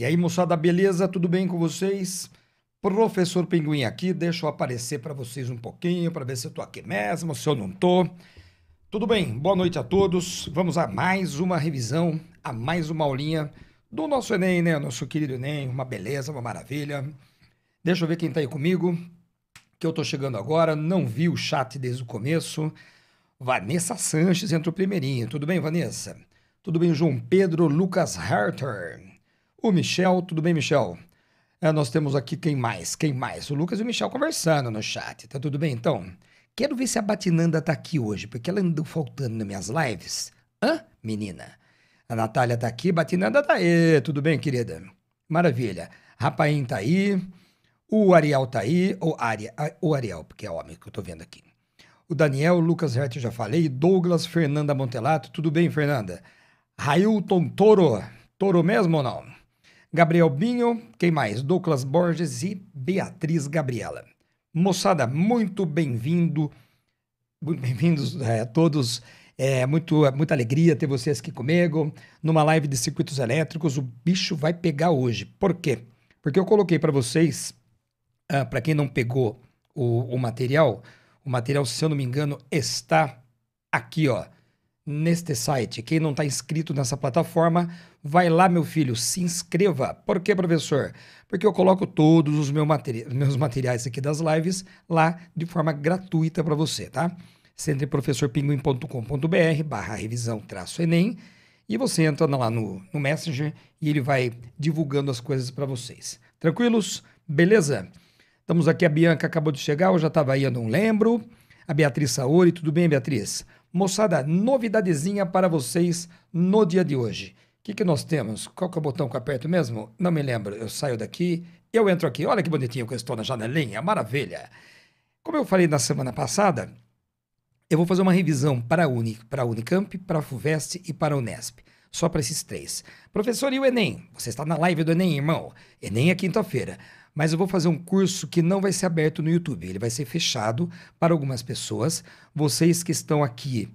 E aí, moçada, beleza? Tudo bem com vocês? Professor Pinguim aqui, deixa eu aparecer para vocês um pouquinho, para ver se eu tô aqui mesmo, se eu não tô. Tudo bem? Boa noite a todos. Vamos a mais uma revisão, a mais uma aulinha do nosso Enem, né? Nosso querido Enem, uma beleza, uma maravilha. Deixa eu ver quem tá aí comigo, que eu tô chegando agora, não vi o chat desde o começo. Vanessa Sanches entrou primeirinho. Tudo bem, Vanessa? Tudo bem, João Pedro Lucas Herter o Michel. Tudo bem, Michel? É, nós temos aqui quem mais? Quem mais? O Lucas e o Michel conversando no chat. Tá tudo bem, então? Quero ver se a Batinanda tá aqui hoje, porque ela andou faltando nas minhas lives. Hã, menina? A Natália tá aqui, Batinanda tá aí. Tudo bem, querida? Maravilha. Rapaim tá aí. O Ariel tá aí. O, Ari, o Ariel, porque é homem que eu tô vendo aqui. O Daniel, Lucas eu já falei. Douglas, Fernanda Montelato. Tudo bem, Fernanda? Railton Toro. Toro mesmo ou não? Gabriel Binho, quem mais? Douglas Borges e Beatriz Gabriela. Moçada, muito bem-vindo, muito bem-vindos é, todos. É, muito, muita alegria ter vocês aqui comigo. Numa live de circuitos elétricos, o bicho vai pegar hoje. Por quê? Porque eu coloquei para vocês, ah, para quem não pegou o, o material, o material, se eu não me engano, está aqui, ó, neste site. Quem não está inscrito nessa plataforma, Vai lá, meu filho, se inscreva. Por quê, professor? Porque eu coloco todos os meus, materiais aqui das lives lá de forma gratuita para você, tá? Você entra em professorpinguim.com.br barra revisão traço Enem e você entra lá no, no Messenger e ele vai divulgando as coisas para vocês. Tranquilos? Beleza? Estamos aqui, a Bianca acabou de chegar, eu já estava aí, eu não lembro. A Beatriz Saori, tudo bem, Beatriz? Moçada, novidadezinha para vocês no dia de hoje. O que, que nós temos? Qual que é o botão que eu aperto mesmo? Não me lembro. Eu saio daqui, eu entro aqui. Olha que bonitinho que eu estou na janelinha, maravilha. Como eu falei na semana passada, eu vou fazer uma revisão para a Uni, para Unicamp, para a FUVEST e para a Unesp. Só para esses três. Professor, e o Enem? Você está na live do Enem, irmão. Enem é quinta-feira. Mas eu vou fazer um curso que não vai ser aberto no YouTube. Ele vai ser fechado para algumas pessoas. Vocês que estão aqui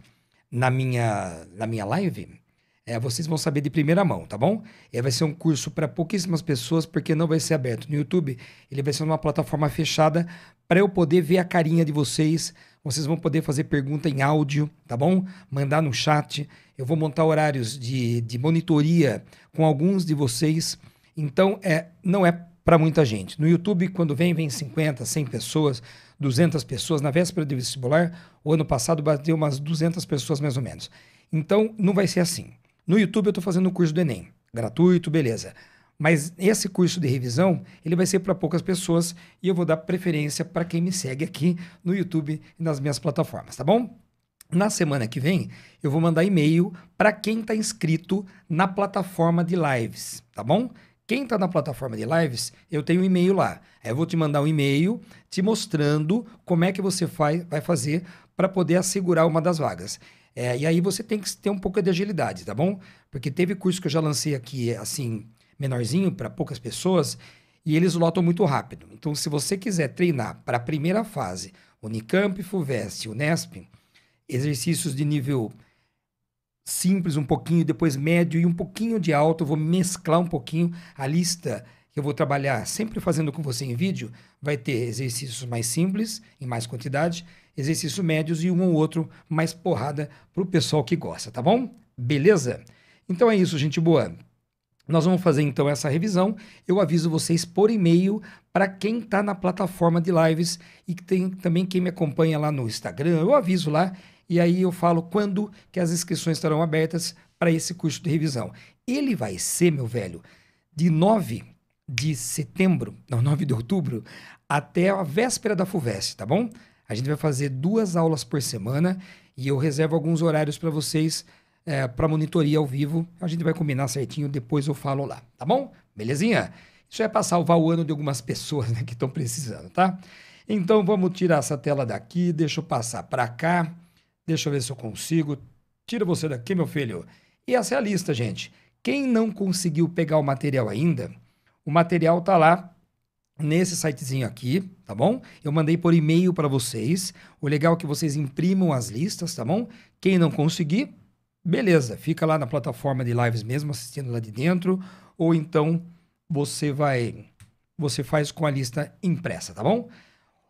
na minha, na minha live, é, vocês vão saber de primeira mão, tá bom? É, vai ser um curso para pouquíssimas pessoas, porque não vai ser aberto no YouTube. Ele vai ser numa plataforma fechada para eu poder ver a carinha de vocês. Vocês vão poder fazer pergunta em áudio, tá bom? Mandar no chat. Eu vou montar horários de, de monitoria com alguns de vocês. Então, é, não é para muita gente. No YouTube, quando vem, vem 50, 100 pessoas, 200 pessoas. Na véspera do vestibular, o ano passado bateu umas 200 pessoas mais ou menos. Então, não vai ser assim. No YouTube eu estou fazendo um curso do Enem, gratuito, beleza. Mas esse curso de revisão, ele vai ser para poucas pessoas e eu vou dar preferência para quem me segue aqui no YouTube e nas minhas plataformas, tá bom? Na semana que vem, eu vou mandar e-mail para quem está inscrito na plataforma de lives, tá bom? Quem está na plataforma de lives, eu tenho um e-mail lá. Eu vou te mandar um e-mail te mostrando como é que você vai fazer para poder assegurar uma das vagas. É, e aí você tem que ter um pouco de agilidade, tá bom? Porque teve curso que eu já lancei aqui, assim, menorzinho, para poucas pessoas, e eles lotam muito rápido. Então, se você quiser treinar para a primeira fase, Unicamp, FUVEST, Unesp, exercícios de nível simples um pouquinho, depois médio e um pouquinho de alto, eu vou mesclar um pouquinho a lista que eu vou trabalhar sempre fazendo com você em vídeo, vai ter exercícios mais simples, em mais quantidade, exercícios médios e um ou outro mais porrada para o pessoal que gosta, tá bom? Beleza? Então é isso, gente boa. Nós vamos fazer então essa revisão. Eu aviso vocês por e-mail para quem está na plataforma de lives e que tem também quem me acompanha lá no Instagram. Eu aviso lá e aí eu falo quando que as inscrições estarão abertas para esse curso de revisão. Ele vai ser, meu velho, de 9 de setembro, não, 9 de outubro, até a véspera da FUVEST, tá bom? A gente vai fazer duas aulas por semana e eu reservo alguns horários para vocês é, para monitoria ao vivo. A gente vai combinar certinho, depois eu falo lá, tá bom? Belezinha? Isso é para salvar o ano de algumas pessoas né, que estão precisando, tá? Então vamos tirar essa tela daqui, deixa eu passar para cá, deixa eu ver se eu consigo. Tira você daqui, meu filho. E essa é a lista, gente. Quem não conseguiu pegar o material ainda, o material tá lá nesse sitezinho aqui, tá bom? Eu mandei por e-mail para vocês. O legal é que vocês imprimam as listas, tá bom? Quem não conseguir, beleza, fica lá na plataforma de lives mesmo, assistindo lá de dentro, ou então você vai você faz com a lista impressa, tá bom?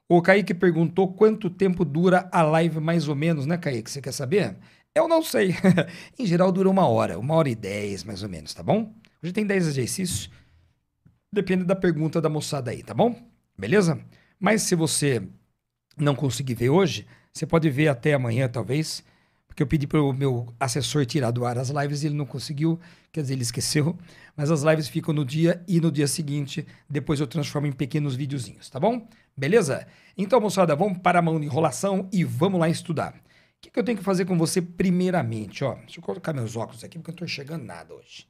O Kaique perguntou quanto tempo dura a live mais ou menos, né, Kaique? Você quer saber? Eu não sei. em geral dura uma hora, uma hora e dez, mais ou menos, tá bom? Hoje tem dez exercícios, Depende da pergunta da moçada aí, tá bom? Beleza? Mas se você não conseguir ver hoje, você pode ver até amanhã, talvez, porque eu pedi para o meu assessor tirar do ar as lives e ele não conseguiu, quer dizer, ele esqueceu. Mas as lives ficam no dia e no dia seguinte, depois eu transformo em pequenos videozinhos, tá bom? Beleza? Então, moçada, vamos para a mão de enrolação e vamos lá estudar. O que, que eu tenho que fazer com você primeiramente? Ó, deixa eu colocar meus óculos aqui porque eu não estou enxergando nada hoje.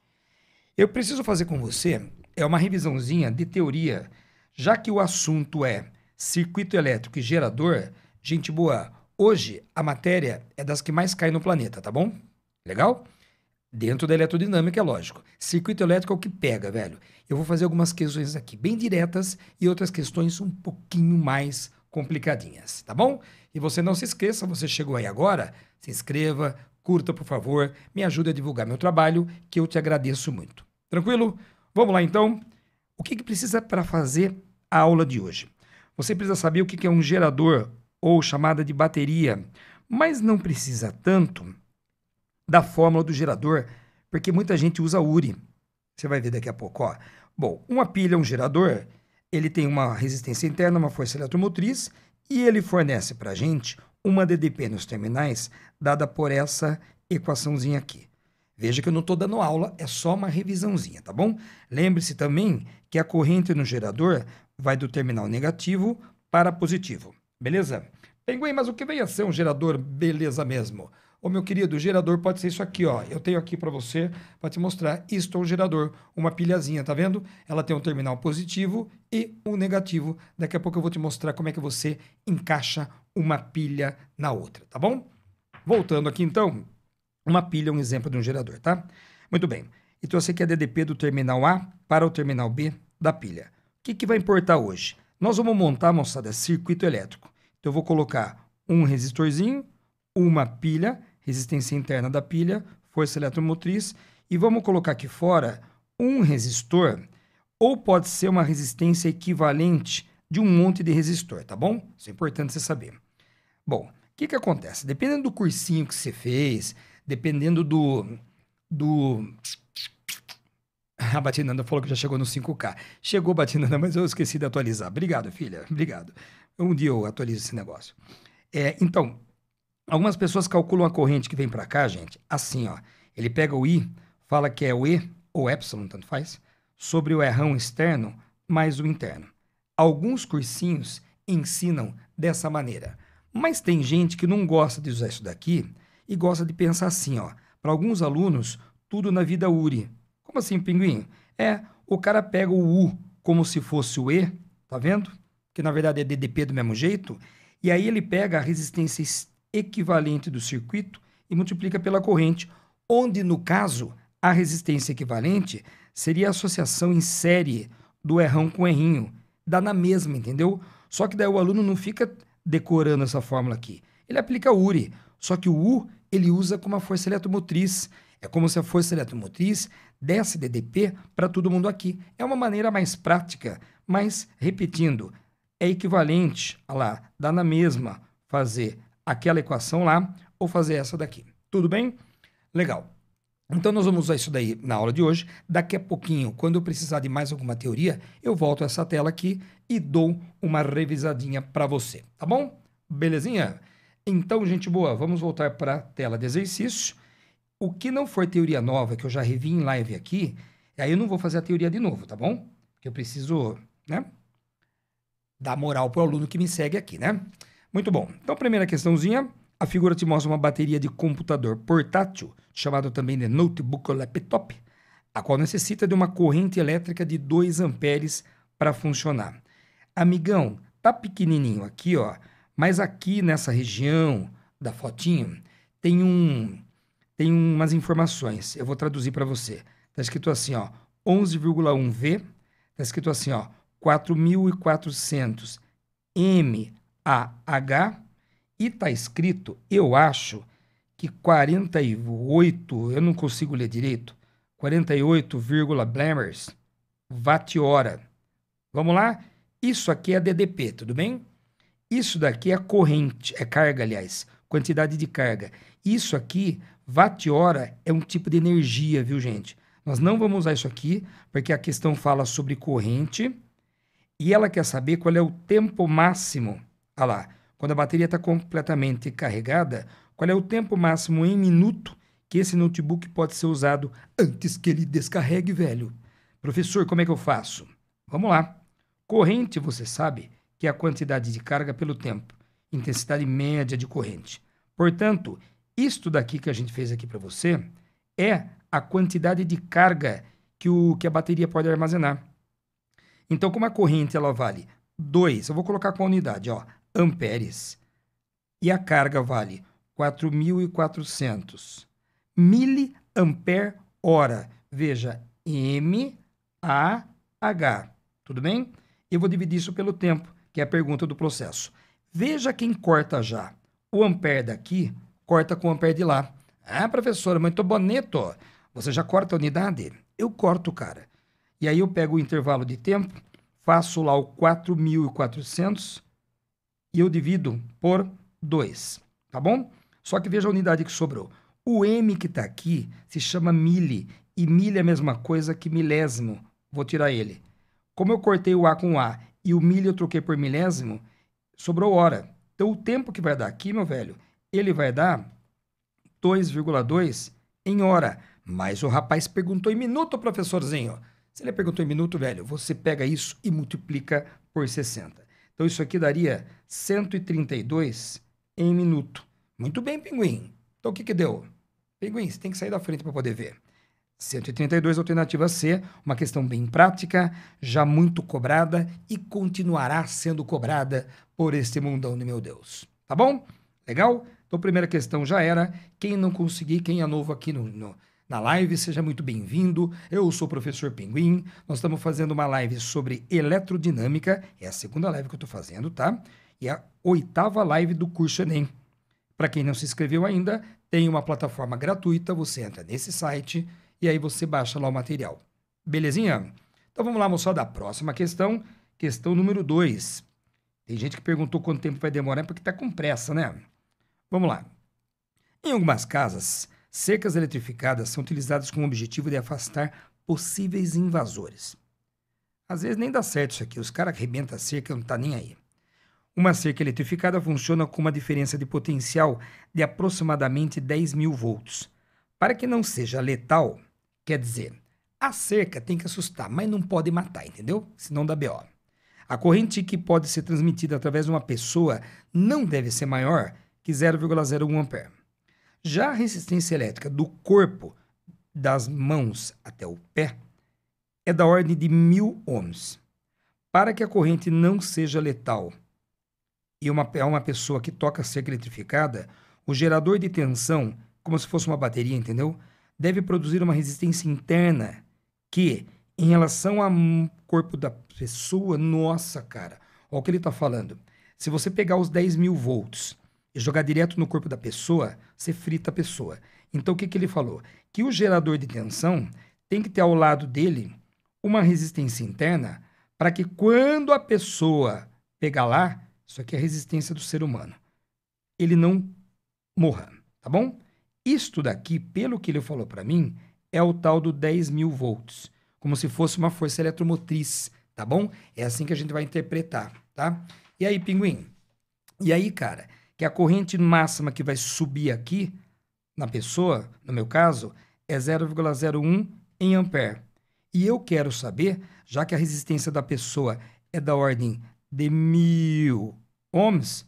Eu preciso fazer com você é uma revisãozinha de teoria, já que o assunto é circuito elétrico e gerador. Gente boa, hoje a matéria é das que mais cai no planeta, tá bom? Legal? Dentro da eletrodinâmica, é lógico. Circuito elétrico é o que pega, velho. Eu vou fazer algumas questões aqui bem diretas e outras questões um pouquinho mais complicadinhas, tá bom? E você não se esqueça, você chegou aí agora, se inscreva, curta, por favor, me ajuda a divulgar meu trabalho, que eu te agradeço muito. Tranquilo? Vamos lá então. O que, que precisa para fazer a aula de hoje? Você precisa saber o que, que é um gerador ou chamada de bateria, mas não precisa tanto da fórmula do gerador, porque muita gente usa URI. Você vai ver daqui a pouco. Ó. Bom, uma pilha, um gerador, ele tem uma resistência interna, uma força eletromotriz e ele fornece para a gente uma DDP nos terminais dada por essa equaçãozinha aqui. Veja que eu não estou dando aula, é só uma revisãozinha, tá bom? Lembre-se também que a corrente no gerador vai do terminal negativo para positivo, beleza? Penguin, mas o que vem a ser um gerador beleza mesmo? Ô meu querido, gerador pode ser isso aqui, ó. Eu tenho aqui para você, para te mostrar. Isto é um gerador, uma pilhazinha, tá vendo? Ela tem um terminal positivo e um negativo. Daqui a pouco eu vou te mostrar como é que você encaixa uma pilha na outra, tá bom? Voltando aqui então, uma pilha é um exemplo de um gerador, tá? Muito bem. Então você quer DDP do terminal A para o terminal B da pilha. O que, que vai importar hoje? Nós vamos montar, moçada, circuito elétrico. Então eu vou colocar um resistorzinho, uma pilha, resistência interna da pilha, força eletromotriz, e vamos colocar aqui fora um resistor, ou pode ser uma resistência equivalente de um monte de resistor, tá bom? Isso é importante você saber. Bom, o que, que acontece? Dependendo do cursinho que você fez, dependendo do. do a Batinanda falou que já chegou no 5K. Chegou, Batinanda, mas eu esqueci de atualizar. Obrigado, filha. Obrigado. Um dia eu atualizo esse negócio. É, então, algumas pessoas calculam a corrente que vem para cá, gente, assim, ó. Ele pega o I, fala que é o E, ou epsilon, tanto faz, sobre o errão externo mais o interno. Alguns cursinhos ensinam dessa maneira. Mas tem gente que não gosta de usar isso daqui e gosta de pensar assim, ó. Para alguns alunos, tudo na vida uri. Como assim, pinguim? É, o cara pega o U como se fosse o E, tá vendo? Que na verdade é DDP do mesmo jeito. E aí ele pega a resistência equivalente do circuito e multiplica pela corrente, onde no caso a resistência equivalente seria a associação em série do errão com errinho. Dá na mesma, entendeu? Só que daí o aluno não fica decorando essa fórmula aqui. Ele aplica URI, só que o U ele usa como a força eletromotriz. É como se a força eletromotriz desse DDP para todo mundo aqui. É uma maneira mais prática, mas, repetindo, é equivalente a lá, dá na mesma fazer aquela equação lá ou fazer essa daqui. Tudo bem? Legal. Então nós vamos usar isso daí na aula de hoje. Daqui a pouquinho, quando eu precisar de mais alguma teoria, eu volto a essa tela aqui e dou uma revisadinha para você, tá bom? Belezinha? Então, gente boa, vamos voltar para a tela de exercício. O que não for teoria nova, que eu já revi em live aqui, aí eu não vou fazer a teoria de novo, tá bom? Porque eu preciso, né? Dar moral para o aluno que me segue aqui, né? Muito bom. Então, primeira questãozinha. A figura te mostra uma bateria de computador portátil, chamado também de notebook ou laptop, a qual necessita de uma corrente elétrica de 2 amperes para funcionar. Amigão, tá pequenininho aqui, ó mas aqui nessa região da fotinho tem um tem umas informações. Eu vou traduzir para você. Está escrito assim, ó, 11,1V. Está escrito assim, ó, 4.400 MAH. E está escrito, eu acho que 48, eu não consigo ler direito, 48, blamers, watt-hora. Vamos lá? Isso aqui é DDP, tudo bem? Isso daqui é corrente, é carga, aliás, quantidade de carga. Isso aqui, watt-hora, é um tipo de energia, viu, gente? Nós não vamos usar isso aqui, porque a questão fala sobre corrente e ela quer saber qual é o tempo máximo. Olha lá, quando a bateria está completamente carregada, qual é o tempo máximo em minuto que esse notebook pode ser usado antes que ele descarregue, velho? Professor, como é que eu faço? Vamos lá. Corrente, você sabe, que é a quantidade de carga pelo tempo, intensidade média de corrente. Portanto, isto daqui que a gente fez aqui para você é a quantidade de carga que, o, que a bateria pode armazenar. Então, como a corrente ela vale 2, eu vou colocar com a unidade, ó, amperes, e a carga vale 4.400 miliampere hora. Veja, M, A, H, tudo bem? Eu vou dividir isso pelo tempo que é a pergunta do processo. Veja quem corta já. O ampere daqui corta com o ampere de lá. Ah, professora, muito bonito. Você já corta a unidade? Eu corto, cara. E aí eu pego o intervalo de tempo, faço lá o 4.400 e eu divido por 2, tá bom? Só que veja a unidade que sobrou. O M que está aqui se chama mili, e mili é a mesma coisa que milésimo. Vou tirar ele. Como eu cortei o A com A e o milho eu troquei por milésimo, sobrou hora. Então, o tempo que vai dar aqui, meu velho, ele vai dar 2,2 em hora. Mas o rapaz perguntou em minuto, professorzinho. Se ele perguntou em minuto, velho, você pega isso e multiplica por 60. Então, isso aqui daria 132 em minuto. Muito bem, pinguim. Então, o que que deu? Pinguim, você tem que sair da frente para poder ver. 132, alternativa C, uma questão bem prática, já muito cobrada e continuará sendo cobrada por este mundão de meu Deus. Tá bom? Legal? Então, primeira questão já era. Quem não conseguir, quem é novo aqui no, no na live, seja muito bem-vindo. Eu sou o professor Pinguim. Nós estamos fazendo uma live sobre eletrodinâmica. É a segunda live que eu estou fazendo, tá? E a oitava live do curso Enem. Para quem não se inscreveu ainda, tem uma plataforma gratuita. Você entra nesse site e aí você baixa lá o material. Belezinha? Então vamos lá, moçada, a próxima questão, questão número 2. Tem gente que perguntou quanto tempo vai demorar porque está com pressa, né? Vamos lá. Em algumas casas, cercas eletrificadas são utilizadas com o objetivo de afastar possíveis invasores. Às vezes nem dá certo isso aqui, os caras arrebentam a cerca e não tá nem aí. Uma cerca eletrificada funciona com uma diferença de potencial de aproximadamente 10 mil volts. Para que não seja letal, Quer dizer, a cerca tem que assustar, mas não pode matar, entendeu? Senão dá BO. A corrente que pode ser transmitida através de uma pessoa não deve ser maior que 0,01 A. Já a resistência elétrica do corpo das mãos até o pé é da ordem de mil ohms. Para que a corrente não seja letal e uma, é uma pessoa que toca cerca eletrificada, o gerador de tensão, como se fosse uma bateria, entendeu? deve produzir uma resistência interna que, em relação ao corpo da pessoa, nossa, cara, olha o que ele está falando. Se você pegar os 10 mil volts e jogar direto no corpo da pessoa, você frita a pessoa. Então, o que, que ele falou? Que o gerador de tensão tem que ter ao lado dele uma resistência interna para que quando a pessoa pegar lá, isso aqui é a resistência do ser humano, ele não morra, tá bom? Isto daqui, pelo que ele falou para mim, é o tal do 10 mil volts, como se fosse uma força eletromotriz, tá bom? É assim que a gente vai interpretar, tá? E aí, pinguim? E aí, cara, que a corrente máxima que vai subir aqui na pessoa, no meu caso, é 0,01 em ampere. E eu quero saber, já que a resistência da pessoa é da ordem de mil ohms,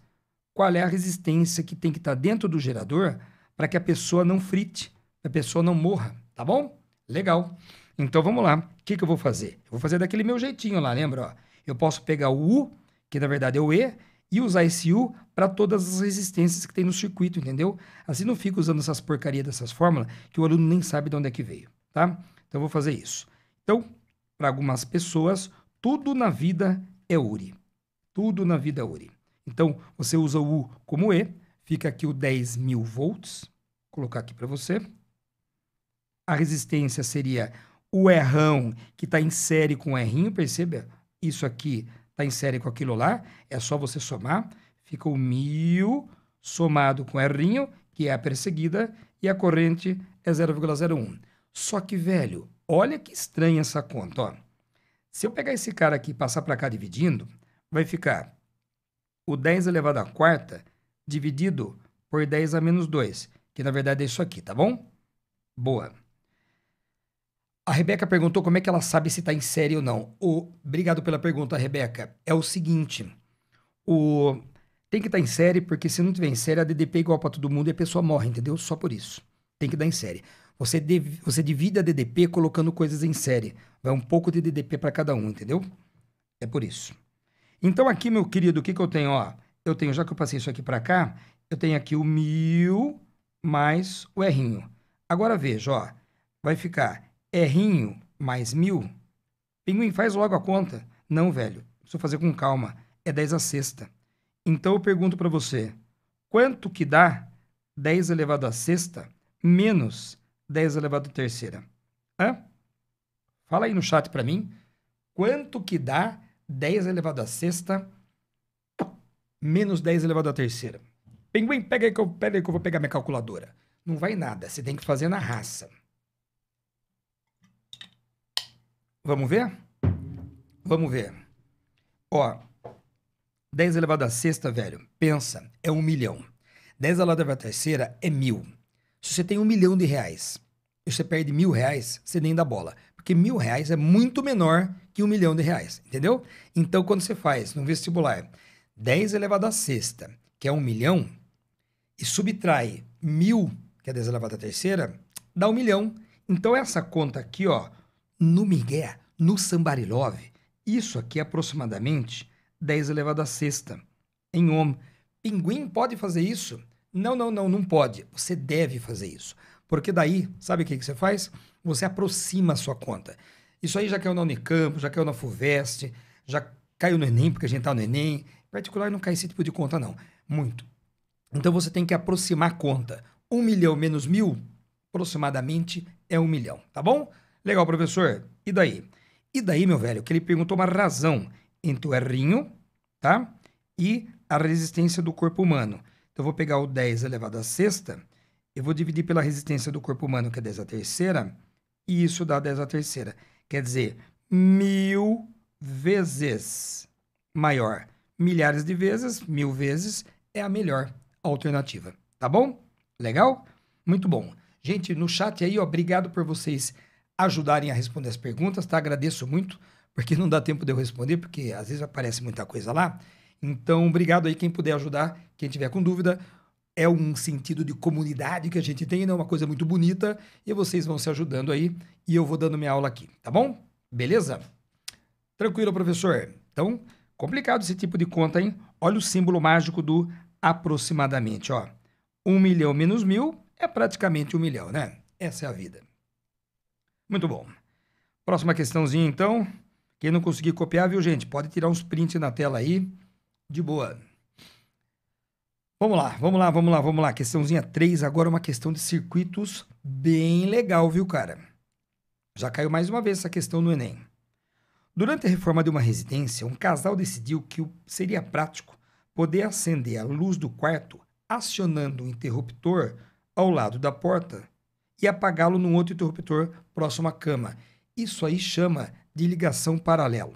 qual é a resistência que tem que estar tá dentro do gerador para que a pessoa não frite, a pessoa não morra, tá bom? Legal. Então vamos lá. O que, que eu vou fazer? Eu vou fazer daquele meu jeitinho lá, lembra? Eu posso pegar o U, que na verdade é o E, e usar esse U para todas as resistências que tem no circuito, entendeu? Assim não fica usando essas porcarias dessas fórmulas que o aluno nem sabe de onde é que veio, tá? Então eu vou fazer isso. Então, para algumas pessoas, tudo na vida é URI. Tudo na vida é URI. Então, você usa o U como E, Fica aqui o 10.000 volts. Vou colocar aqui para você. A resistência seria o errão que está em série com o errinho, perceba? Isso aqui está em série com aquilo lá, é só você somar. Fica o 1.000 somado com o errinho, que é a perseguida, e a corrente é 0,01. Só que, velho, olha que estranha essa conta, ó. Se eu pegar esse cara aqui e passar para cá dividindo, vai ficar o 10 elevado à quarta dividido por 10 a menos 2, que na verdade é isso aqui, tá bom? Boa. A Rebeca perguntou como é que ela sabe se está em série ou não. O, obrigado pela pergunta, Rebeca. É o seguinte, o tem que estar tá em série, porque se não tiver em série, a DDP é igual para todo mundo e a pessoa morre, entendeu? Só por isso. Tem que dar em série. Você, dev, você divide a DDP colocando coisas em série. Vai um pouco de DDP para cada um, entendeu? É por isso. Então aqui, meu querido, o que, que eu tenho? Ó, eu tenho, já que eu passei isso aqui para cá, eu tenho aqui o mil mais o errinho. Agora veja, ó, vai ficar errinho mais mil. Pinguim, faz logo a conta. Não, velho, preciso fazer com calma. É 10 a sexta. Então eu pergunto para você, quanto que dá 10 elevado à sexta menos 10 elevado à terceira? Hã? Fala aí no chat para mim. Quanto que dá 10 elevado à sexta menos 10 elevado à terceira. Pinguim, pega aí que eu, pega aí que eu vou pegar minha calculadora. Não vai nada, você tem que fazer na raça. Vamos ver? Vamos ver. Ó, 10 elevado à sexta, velho, pensa, é um milhão. 10 elevado à terceira é mil. Se você tem um milhão de reais e você perde mil reais, você nem dá bola. Porque mil reais é muito menor que um milhão de reais, entendeu? Então, quando você faz no vestibular 10 elevado à sexta, que é 1 milhão, e subtrai 1.000, que é 10 elevado à terceira, dá 1 milhão. Então, essa conta aqui, ó, no Miguel, no Sambarilove, isso aqui é aproximadamente 10 elevado à sexta, em ohm. Pinguim pode fazer isso? Não, não, não, não pode. Você deve fazer isso. Porque daí, sabe o que, que você faz? Você aproxima a sua conta. Isso aí já caiu na Unicamp, já caiu na FUVEST, já caiu no Enem, porque a gente está no Enem, Particular não cai esse tipo de conta, não. Muito. Então você tem que aproximar a conta. Um milhão menos mil, aproximadamente, é um milhão, tá bom? Legal, professor. E daí? E daí, meu velho, que ele perguntou uma razão entre o errinho, tá? E a resistência do corpo humano. Então eu vou pegar o 10 elevado à sexta, eu vou dividir pela resistência do corpo humano, que é 10 à terceira, e isso dá 10 à terceira. Quer dizer, mil vezes maior milhares de vezes, mil vezes, é a melhor alternativa. Tá bom? Legal? Muito bom. Gente, no chat aí, ó, obrigado por vocês ajudarem a responder as perguntas, tá? Agradeço muito, porque não dá tempo de eu responder, porque às vezes aparece muita coisa lá. Então, obrigado aí quem puder ajudar, quem tiver com dúvida. É um sentido de comunidade que a gente tem, não é uma coisa muito bonita, e vocês vão se ajudando aí, e eu vou dando minha aula aqui, tá bom? Beleza? Tranquilo, professor. Então, Complicado esse tipo de conta, hein? Olha o símbolo mágico do aproximadamente, ó. Um milhão menos mil é praticamente um milhão, né? Essa é a vida. Muito bom. Próxima questãozinha, então. Quem não conseguir copiar, viu, gente? Pode tirar uns prints na tela aí. De boa. Vamos lá, vamos lá, vamos lá, vamos lá. Questãozinha 3, agora uma questão de circuitos bem legal, viu, cara? Já caiu mais uma vez essa questão no Enem. Durante a reforma de uma residência, um casal decidiu que seria prático poder acender a luz do quarto acionando o interruptor ao lado da porta e apagá-lo num outro interruptor próximo à cama. Isso aí chama de ligação paralela.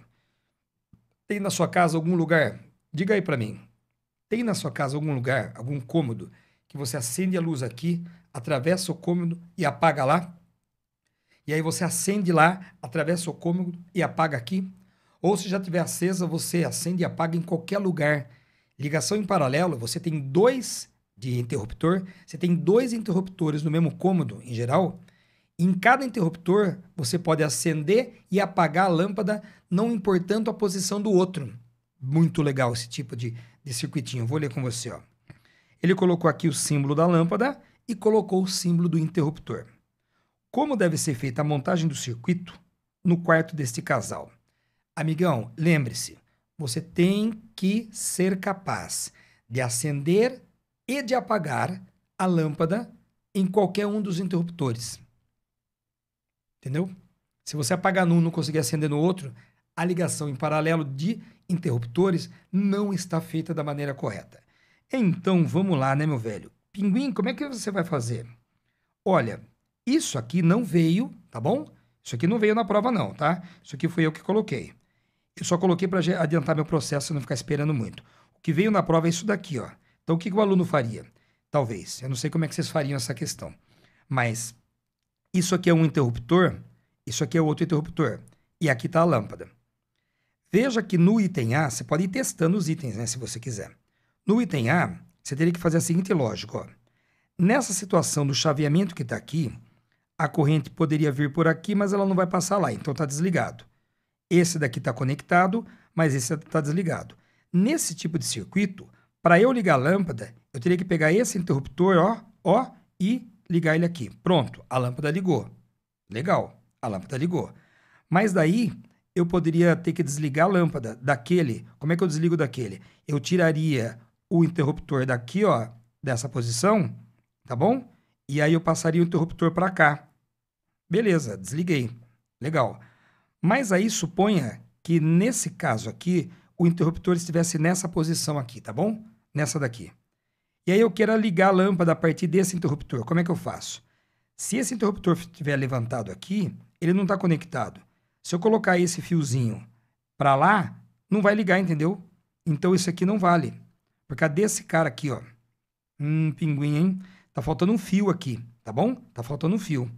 Tem na sua casa algum lugar? Diga aí para mim. Tem na sua casa algum lugar, algum cômodo que você acende a luz aqui, atravessa o cômodo e apaga lá? e aí você acende lá, atravessa o cômodo e apaga aqui. Ou se já tiver acesa, você acende e apaga em qualquer lugar. Ligação em paralelo, você tem dois de interruptor, você tem dois interruptores no mesmo cômodo, em geral. Em cada interruptor, você pode acender e apagar a lâmpada, não importando a posição do outro. Muito legal esse tipo de, de circuitinho. Vou ler com você. Ó. Ele colocou aqui o símbolo da lâmpada e colocou o símbolo do interruptor como deve ser feita a montagem do circuito no quarto deste casal. Amigão, lembre-se, você tem que ser capaz de acender e de apagar a lâmpada em qualquer um dos interruptores. Entendeu? Se você apagar num e não conseguir acender no outro, a ligação em paralelo de interruptores não está feita da maneira correta. Então vamos lá, né, meu velho? Pinguim, como é que você vai fazer? Olha, isso aqui não veio, tá bom? Isso aqui não veio na prova, não, tá? Isso aqui foi eu que coloquei. Eu só coloquei para adiantar meu processo e não ficar esperando muito. O que veio na prova é isso daqui, ó. Então, o que, que o aluno faria? Talvez. Eu não sei como é que vocês fariam essa questão. Mas isso aqui é um interruptor, isso aqui é outro interruptor. E aqui está a lâmpada. Veja que no item A, você pode ir testando os itens, né, se você quiser. No item A, você teria que fazer a seguinte lógica. Ó. Nessa situação do chaveamento que está aqui, a corrente poderia vir por aqui, mas ela não vai passar lá, então está desligado. Esse daqui está conectado, mas esse está desligado. Nesse tipo de circuito, para eu ligar a lâmpada, eu teria que pegar esse interruptor, ó, ó, e ligar ele aqui. Pronto, a lâmpada ligou. Legal, a lâmpada ligou. Mas daí eu poderia ter que desligar a lâmpada daquele. Como é que eu desligo daquele? Eu tiraria o interruptor daqui, ó, dessa posição, tá bom? E aí eu passaria o interruptor para cá. Beleza, desliguei. Legal. Mas aí suponha que nesse caso aqui, o interruptor estivesse nessa posição aqui, tá bom? Nessa daqui. E aí eu quero ligar a lâmpada a partir desse interruptor. Como é que eu faço? Se esse interruptor estiver levantado aqui, ele não está conectado. Se eu colocar esse fiozinho para lá, não vai ligar, entendeu? Então isso aqui não vale. Por causa desse cara aqui, ó. Hum, pinguim, hein? Tá faltando um fio aqui, tá bom? Tá faltando um fio.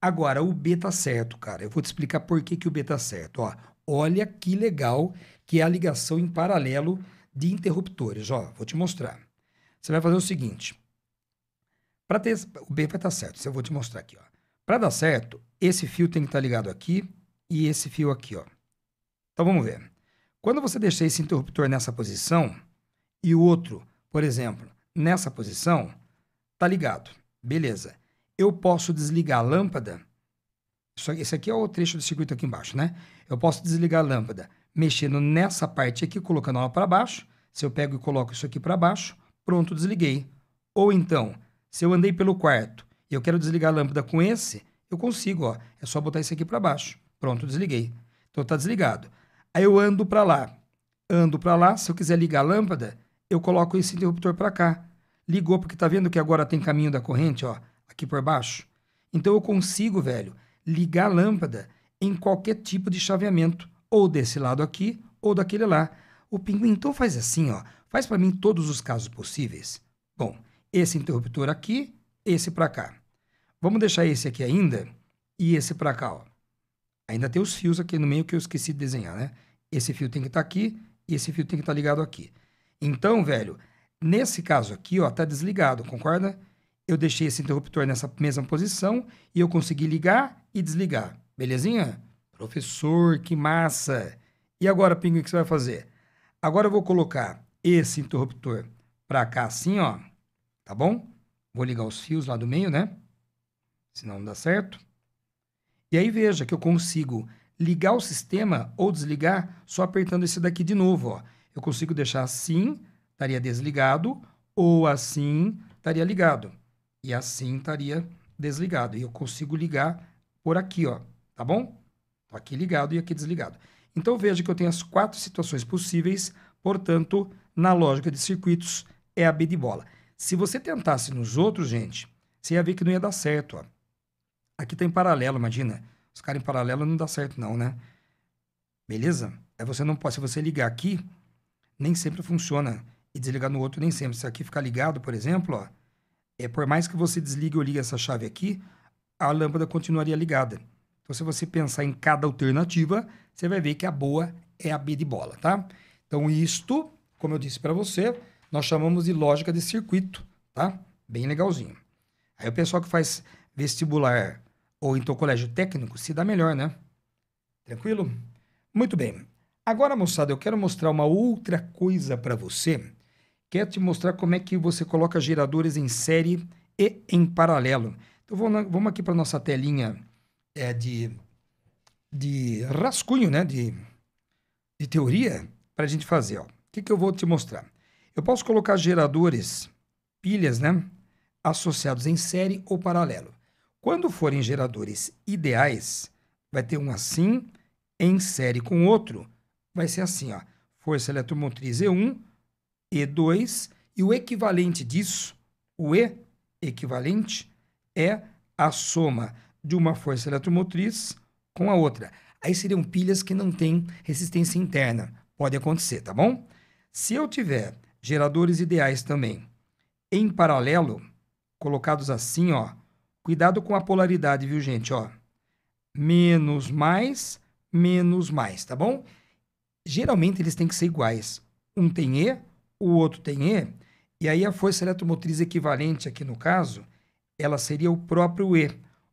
Agora, o B tá certo, cara. Eu vou te explicar por que, que o B tá certo. Ó, olha que legal que é a ligação em paralelo de interruptores. Ó, vou te mostrar. Você vai fazer o seguinte. Para ter o B vai estar tá certo. Isso eu vou te mostrar aqui, ó. Para dar certo, esse fio tem que estar tá ligado aqui e esse fio aqui, ó. Então vamos ver. Quando você deixar esse interruptor nessa posição e o outro, por exemplo, nessa posição, tá ligado. Beleza eu posso desligar a lâmpada. Esse aqui é o trecho do circuito aqui embaixo, né? Eu posso desligar a lâmpada mexendo nessa parte aqui, colocando ela para baixo. Se eu pego e coloco isso aqui para baixo, pronto, desliguei. Ou então, se eu andei pelo quarto e eu quero desligar a lâmpada com esse, eu consigo, ó. É só botar isso aqui para baixo. Pronto, desliguei. Então tá desligado. Aí eu ando para lá. Ando para lá, se eu quiser ligar a lâmpada, eu coloco esse interruptor para cá. Ligou porque tá vendo que agora tem caminho da corrente, ó aqui por baixo. Então eu consigo, velho, ligar a lâmpada em qualquer tipo de chaveamento, ou desse lado aqui, ou daquele lá. O pinguim então faz assim, ó, faz para mim todos os casos possíveis. Bom, esse interruptor aqui, esse para cá. Vamos deixar esse aqui ainda e esse para cá, ó. Ainda tem os fios aqui no meio que eu esqueci de desenhar, né? Esse fio tem que estar tá aqui e esse fio tem que estar tá ligado aqui. Então, velho, nesse caso aqui, ó, tá desligado, concorda? eu deixei esse interruptor nessa mesma posição e eu consegui ligar e desligar. Belezinha? Professor, que massa! E agora, Pinguim, o que você vai fazer? Agora eu vou colocar esse interruptor para cá assim, ó. Tá bom? Vou ligar os fios lá do meio, né? Senão não dá certo. E aí veja que eu consigo ligar o sistema ou desligar só apertando esse daqui de novo, ó. Eu consigo deixar assim, estaria desligado, ou assim, estaria ligado. E assim estaria desligado. E eu consigo ligar por aqui, ó, tá bom? Tô aqui ligado e aqui desligado. Então veja que eu tenho as quatro situações possíveis, portanto, na lógica de circuitos é a B de bola. Se você tentasse nos outros, gente, você ia ver que não ia dar certo, ó. Aqui tá em paralelo, imagina. Os caras em paralelo não dá certo não, né? Beleza? é você não pode, se você ligar aqui, nem sempre funciona. E desligar no outro nem sempre. Se aqui ficar ligado, por exemplo, ó, é, por mais que você desligue ou ligue essa chave aqui, a lâmpada continuaria ligada. Então, se você pensar em cada alternativa, você vai ver que a boa é a B de bola, tá? Então, isto, como eu disse para você, nós chamamos de lógica de circuito, tá? Bem legalzinho. Aí o pessoal que faz vestibular ou então colégio técnico se dá melhor, né? Tranquilo? Muito bem. Agora, moçada, eu quero mostrar uma outra coisa para você Quero te mostrar como é que você coloca geradores em série e em paralelo. Então vamos aqui para nossa telinha é, de, de rascunho, né? De, de teoria para a gente fazer. O que, que eu vou te mostrar? Eu posso colocar geradores, pilhas, né? Associados em série ou paralelo. Quando forem geradores ideais, vai ter um assim em série com outro. Vai ser assim, ó. Força eletromotriz E1 e2, e o equivalente disso, o E equivalente, é a soma de uma força eletromotriz com a outra. Aí seriam pilhas que não têm resistência interna. Pode acontecer, tá bom? Se eu tiver geradores ideais também em paralelo, colocados assim, ó. Cuidado com a polaridade, viu, gente, ó. Menos mais, menos mais, tá bom? Geralmente eles têm que ser iguais. Um tem E, o outro tem E, e aí a força eletromotriz equivalente aqui no caso, ela seria o próprio E.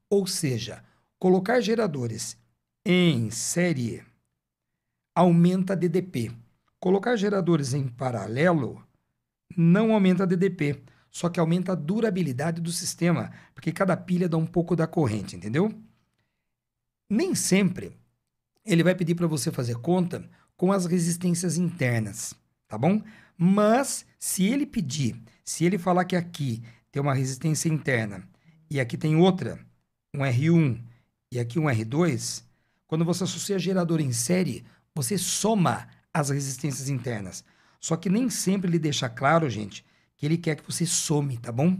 Ou seja, colocar geradores em série aumenta a DDP. Colocar geradores em paralelo não aumenta a DDP, só que aumenta a durabilidade do sistema, porque cada pilha dá um pouco da corrente, entendeu? Nem sempre ele vai pedir para você fazer conta com as resistências internas, tá bom? Mas se ele pedir, se ele falar que aqui tem uma resistência interna e aqui tem outra, um R1 e aqui um R2, quando você associa gerador em série, você soma as resistências internas. Só que nem sempre ele deixa claro, gente, que ele quer que você some, tá bom?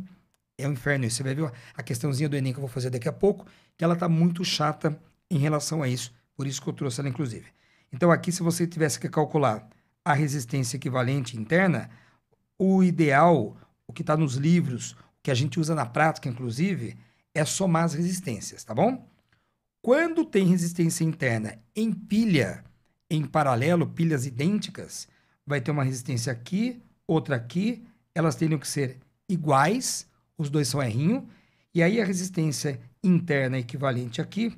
É um inferno isso. Você vai ver a questãozinha do Enem que eu vou fazer daqui a pouco, que ela tá muito chata em relação a isso. Por isso que eu trouxe ela, inclusive. Então, aqui, se você tivesse que calcular a resistência equivalente interna, o ideal, o que está nos livros, o que a gente usa na prática, inclusive, é somar as resistências, tá bom? Quando tem resistência interna em pilha, em paralelo, pilhas idênticas, vai ter uma resistência aqui, outra aqui, elas teriam que ser iguais, os dois são R, e aí a resistência interna equivalente aqui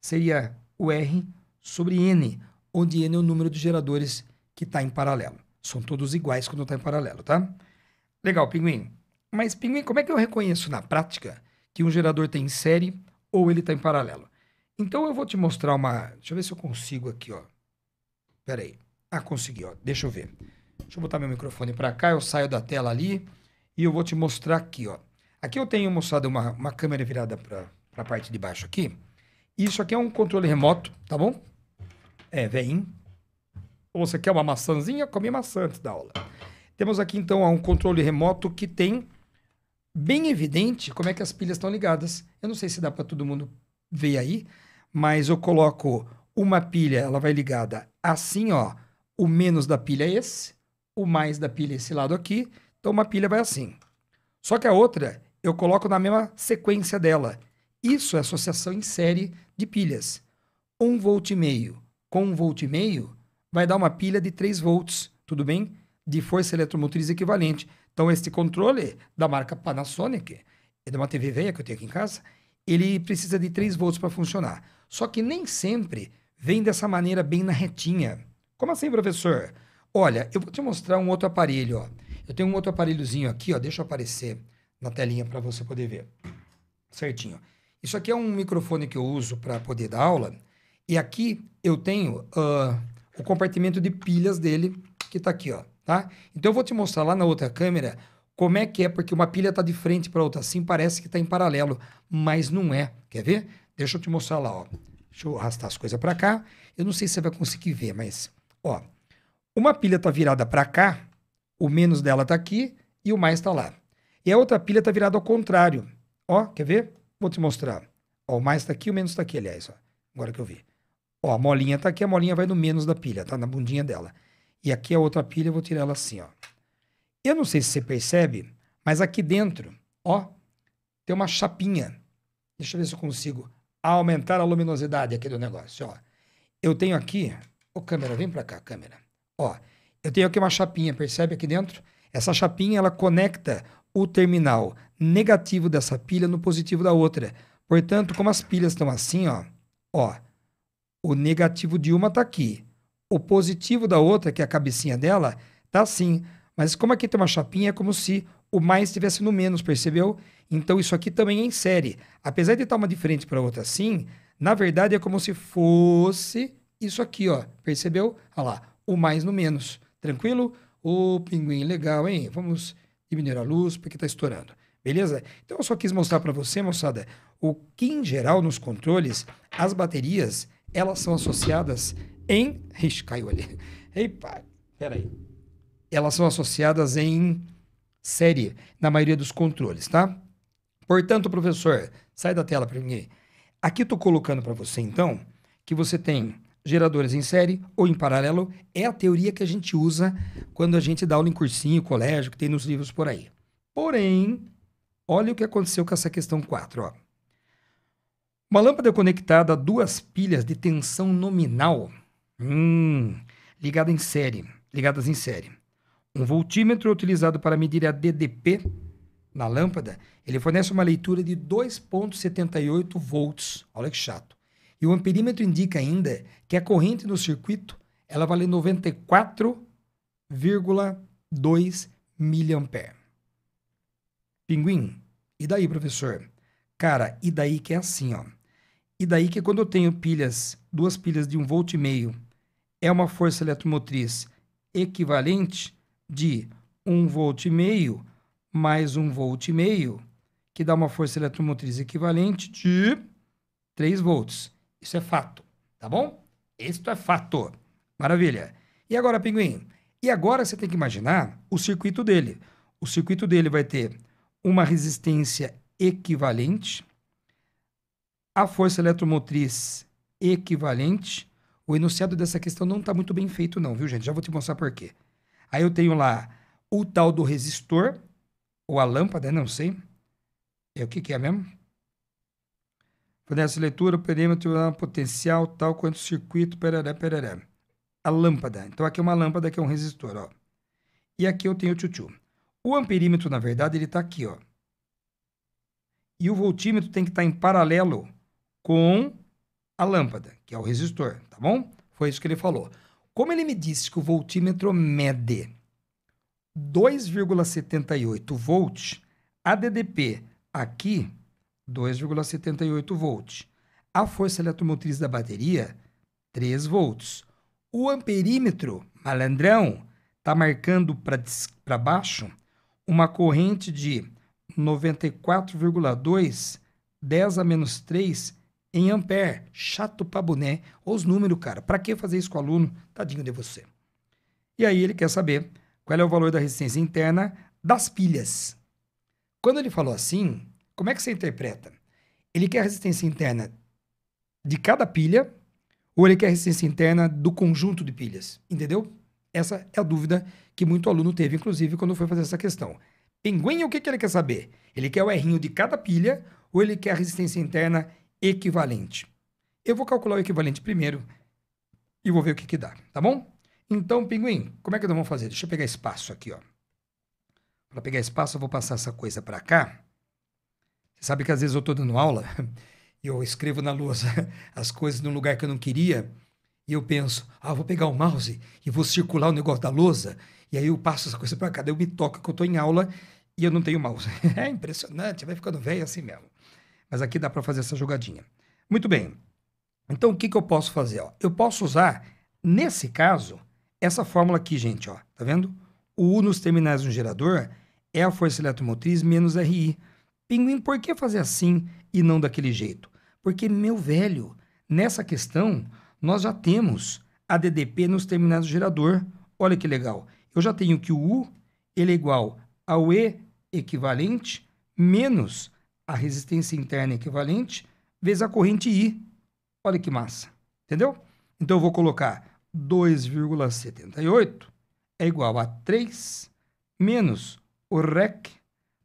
seria o R sobre N, onde N é o número de geradores que está em paralelo. São todos iguais quando está em paralelo, tá? Legal, pinguim. Mas, pinguim, como é que eu reconheço na prática que um gerador tem série ou ele está em paralelo? Então, eu vou te mostrar uma... Deixa eu ver se eu consigo aqui, ó. Pera aí. Ah, consegui, ó. Deixa eu ver. Deixa eu botar meu microfone para cá, eu saio da tela ali e eu vou te mostrar aqui, ó. Aqui eu tenho, mostrado uma, uma câmera virada para a parte de baixo aqui. Isso aqui é um controle remoto, tá bom? É, vem. Ou você quer uma maçãzinha? Come maçã antes da aula. Temos aqui então um controle remoto que tem bem evidente como é que as pilhas estão ligadas. Eu não sei se dá para todo mundo ver aí, mas eu coloco uma pilha, ela vai ligada assim, ó. O menos da pilha é esse, o mais da pilha é esse lado aqui. Então uma pilha vai assim. Só que a outra eu coloco na mesma sequência dela. Isso é associação em série de pilhas. um volt e meio com um volt e meio vai dar uma pilha de 3 volts, tudo bem? De força eletromotriz equivalente. Então, este controle da marca Panasonic, é de uma TV velha que eu tenho aqui em casa, ele precisa de 3 volts para funcionar. Só que nem sempre vem dessa maneira bem na retinha. Como assim, professor? Olha, eu vou te mostrar um outro aparelho. Ó. Eu tenho um outro aparelhozinho aqui, ó. deixa eu aparecer na telinha para você poder ver certinho. Isso aqui é um microfone que eu uso para poder dar aula. E aqui eu tenho uh, o compartimento de pilhas dele, que está aqui, ó, tá? Então eu vou te mostrar lá na outra câmera como é que é, porque uma pilha está de frente para outra, assim parece que está em paralelo, mas não é. Quer ver? Deixa eu te mostrar lá, ó. Deixa eu arrastar as coisas para cá. Eu não sei se você vai conseguir ver, mas, ó, uma pilha está virada para cá, o menos dela está aqui e o mais está lá. E a outra pilha está virada ao contrário. Ó, quer ver? Vou te mostrar. Ó, o mais está aqui, o menos está aqui, aliás. Ó, agora que eu vi. Ó, a molinha tá aqui, a molinha vai no menos da pilha, tá na bundinha dela. E aqui a outra pilha, eu vou tirar ela assim, ó. Eu não sei se você percebe, mas aqui dentro, ó, tem uma chapinha. Deixa eu ver se eu consigo aumentar a luminosidade aqui do negócio, ó. Eu tenho aqui, ô câmera, vem para cá, câmera. Ó, eu tenho aqui uma chapinha, percebe aqui dentro? Essa chapinha, ela conecta o terminal negativo dessa pilha no positivo da outra. Portanto, como as pilhas estão assim, ó, ó, o negativo de uma está aqui. O positivo da outra, que é a cabecinha dela, está assim. Mas como aqui tem uma chapinha, é como se o mais estivesse no menos, percebeu? Então isso aqui também é em série. Apesar de estar tá uma diferente para a outra assim, na verdade é como se fosse isso aqui, ó. Percebeu? Olha lá, o mais no menos. Tranquilo? Ô, pinguim, legal, hein? Vamos diminuir a luz porque está estourando. Beleza? Então eu só quis mostrar para você, moçada, o que em geral nos controles as baterias elas são associadas em. Ixi, caiu ali. Ei, pai, peraí. Elas são associadas em série, na maioria dos controles, tá? Portanto, professor, sai da tela para mim. Aqui estou colocando para você, então, que você tem geradores em série ou em paralelo. É a teoria que a gente usa quando a gente dá aula em cursinho, colégio, que tem nos livros por aí. Porém, olha o que aconteceu com essa questão 4, ó. Uma lâmpada conectada a duas pilhas de tensão nominal, hum, ligada em série, ligadas em série. Um voltímetro é utilizado para medir a DDP na lâmpada, ele fornece uma leitura de 2.78 volts. Olha que chato. E o amperímetro indica ainda que a corrente no circuito, ela vale 94,2 miliampere. Pinguim, e daí, professor? Cara, e daí que é assim, ó. E daí que quando eu tenho pilhas, duas pilhas de um volt e meio, é uma força eletromotriz equivalente de um volt e meio mais um volt e meio, que dá uma força eletromotriz equivalente de 3 volts. Isso é fato, tá bom? Isto é fato. Maravilha. E agora, pinguim? E agora você tem que imaginar o circuito dele. O circuito dele vai ter uma resistência equivalente, a força eletromotriz equivalente. O enunciado dessa questão não está muito bem feito, não, viu, gente? Já vou te mostrar por quê. Aí eu tenho lá o tal do resistor, ou a lâmpada, não sei. É o que, que é mesmo? Fornece leitura, perímetro, potencial, tal, quanto o circuito, perará, perará. A lâmpada. Então aqui é uma lâmpada que é um resistor, ó. E aqui eu tenho o tchutchu. O amperímetro, na verdade, ele está aqui, ó. E o voltímetro tem que estar tá em paralelo com a lâmpada, que é o resistor, tá bom? Foi isso que ele falou. Como ele me disse que o voltímetro mede 2,78 volts, a DDP aqui 2,78 volts. A força eletromotriz da bateria 3 volts. O amperímetro, malandrão, tá marcando para baixo uma corrente de 94,2 10 a menos 3 em ampere, chato pra boné, os números, cara. Para que fazer isso com o aluno? Tadinho de você. E aí ele quer saber qual é o valor da resistência interna das pilhas. Quando ele falou assim, como é que você interpreta? Ele quer a resistência interna de cada pilha ou ele quer a resistência interna do conjunto de pilhas? Entendeu? Essa é a dúvida que muito aluno teve, inclusive, quando foi fazer essa questão. Pinguim, o que, que ele quer saber? Ele quer o errinho de cada pilha ou ele quer a resistência interna equivalente. Eu vou calcular o equivalente primeiro e vou ver o que, que dá, tá bom? Então, pinguim, como é que nós vamos fazer? Deixa eu pegar espaço aqui, ó. Para pegar espaço, eu vou passar essa coisa para cá. Você sabe que às vezes eu estou dando aula e eu escrevo na lousa as coisas num lugar que eu não queria e eu penso, ah, eu vou pegar o mouse e vou circular o negócio da lousa e aí eu passo essa coisa para cá, daí eu me toco que eu estou em aula e eu não tenho mouse. é impressionante, vai ficando velho assim mesmo. Mas aqui dá para fazer essa jogadinha. Muito bem. Então, o que, que eu posso fazer? Ó? Eu posso usar, nesse caso, essa fórmula aqui, gente. Ó, tá vendo? O U nos terminais do gerador é a força eletromotriz menos RI. Pinguim, por que fazer assim e não daquele jeito? Porque, meu velho, nessa questão, nós já temos a DDP nos terminais do gerador. Olha que legal. Eu já tenho que o U ele é igual ao E equivalente menos a resistência interna é equivalente, vezes a corrente I. Olha que massa, entendeu? Então eu vou colocar 2,78 é igual a 3 menos o REC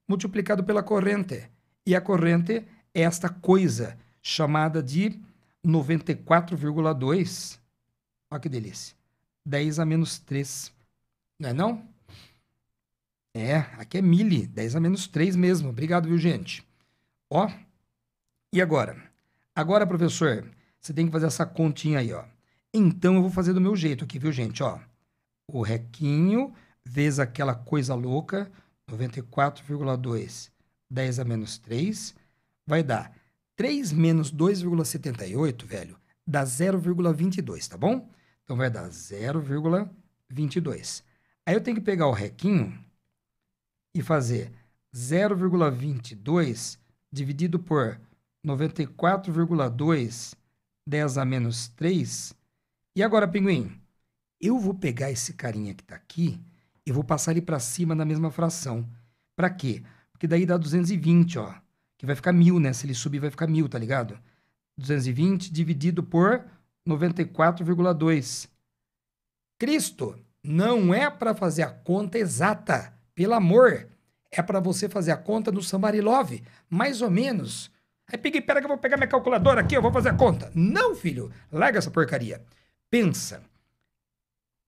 multiplicado pela corrente. E a corrente é esta coisa chamada de 94,2. Olha que delícia. 10 a menos 3. Não é não? É, aqui é mili, 10 a menos 3 mesmo. Obrigado, viu, gente? Ó, e agora? Agora, professor, você tem que fazer essa continha aí, ó. Então eu vou fazer do meu jeito aqui, viu, gente? Ó, o requinho vezes aquela coisa louca, 94,2, 10 a menos 3, vai dar 3 menos 2,78, velho, dá 0,22, tá bom? Então vai dar 0,22. Aí eu tenho que pegar o requinho e fazer 0,22 dividido por 94,2 10 a menos 3. E agora, pinguim? Eu vou pegar esse carinha que está aqui e vou passar ele para cima na mesma fração. Para quê? Porque daí dá 220, ó. Que vai ficar mil, né? Se ele subir, vai ficar mil, tá ligado? 220 dividido por 94,2. Cristo, não é para fazer a conta exata, pelo amor é para você fazer a conta do Love, mais ou menos. Aí peguei, pera que eu vou pegar minha calculadora aqui, eu vou fazer a conta. Não, filho, larga essa porcaria. Pensa.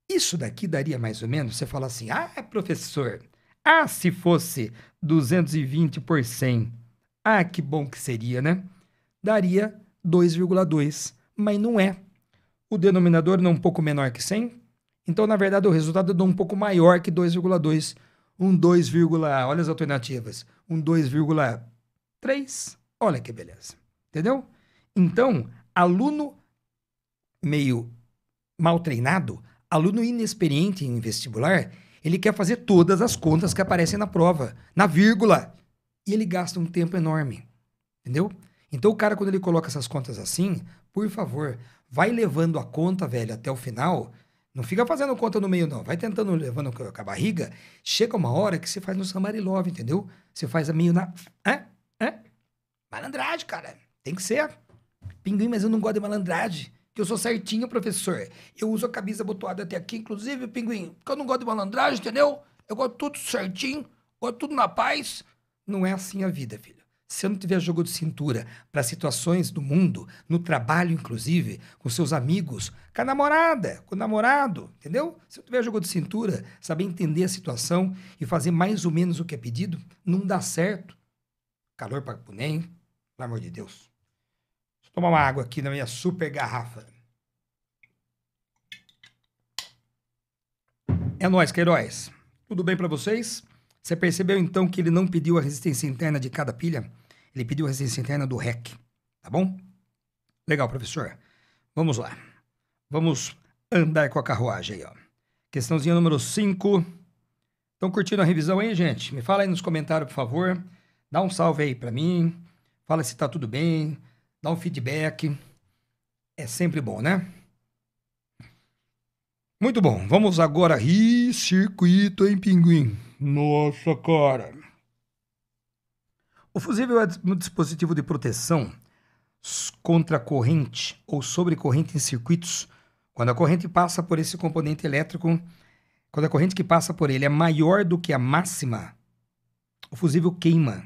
Isso daqui daria mais ou menos, você fala assim, ah, professor, ah, se fosse 220 por 100, ah, que bom que seria, né? Daria 2,2, mas não é. O denominador não é um pouco menor que 100, então, na verdade, o resultado é um pouco maior que 2,2, um 2, olha as alternativas, um 2,3. Olha que beleza. Entendeu? Então, aluno meio mal treinado, aluno inexperiente em vestibular, ele quer fazer todas as contas que aparecem na prova, na vírgula. E ele gasta um tempo enorme. Entendeu? Então o cara, quando ele coloca essas contas assim, por favor, vai levando a conta, velho, até o final, não fica fazendo conta no meio, não. Vai tentando, levando com a barriga. Chega uma hora que você faz no love entendeu? Você faz meio na... Hã? Hã? Malandragem, cara. Tem que ser. Pinguim, mas eu não gosto de malandragem. Que eu sou certinho, professor. Eu uso a camisa botuada até aqui, inclusive, pinguim. Porque eu não gosto de malandragem, entendeu? Eu gosto tudo certinho. Gosto tudo na paz. Não é assim a vida, filho. Se eu não tiver jogo de cintura para situações do mundo, no trabalho, inclusive, com seus amigos, com a namorada, com o namorado, entendeu? Se eu tiver jogo de cintura, saber entender a situação e fazer mais ou menos o que é pedido, não dá certo. Calor para Punem, pelo amor de Deus. Deixa eu tomar uma água aqui na minha super garrafa. É nós, Queiroz. Tudo bem para vocês? Você percebeu então que ele não pediu a resistência interna de cada pilha? Ele pediu a residência interna do REC, tá bom? Legal, professor. Vamos lá. Vamos andar com a carruagem aí, ó. Questãozinha número 5. Estão curtindo a revisão aí, gente? Me fala aí nos comentários, por favor. Dá um salve aí para mim. Fala se tá tudo bem. Dá um feedback. É sempre bom, né? Muito bom. Vamos agora rir circuito em pinguim. Nossa, cara. O fusível é um dispositivo de proteção contra corrente ou sobre corrente em circuitos quando a corrente passa por esse componente elétrico, quando a corrente que passa por ele é maior do que a máxima, o fusível queima.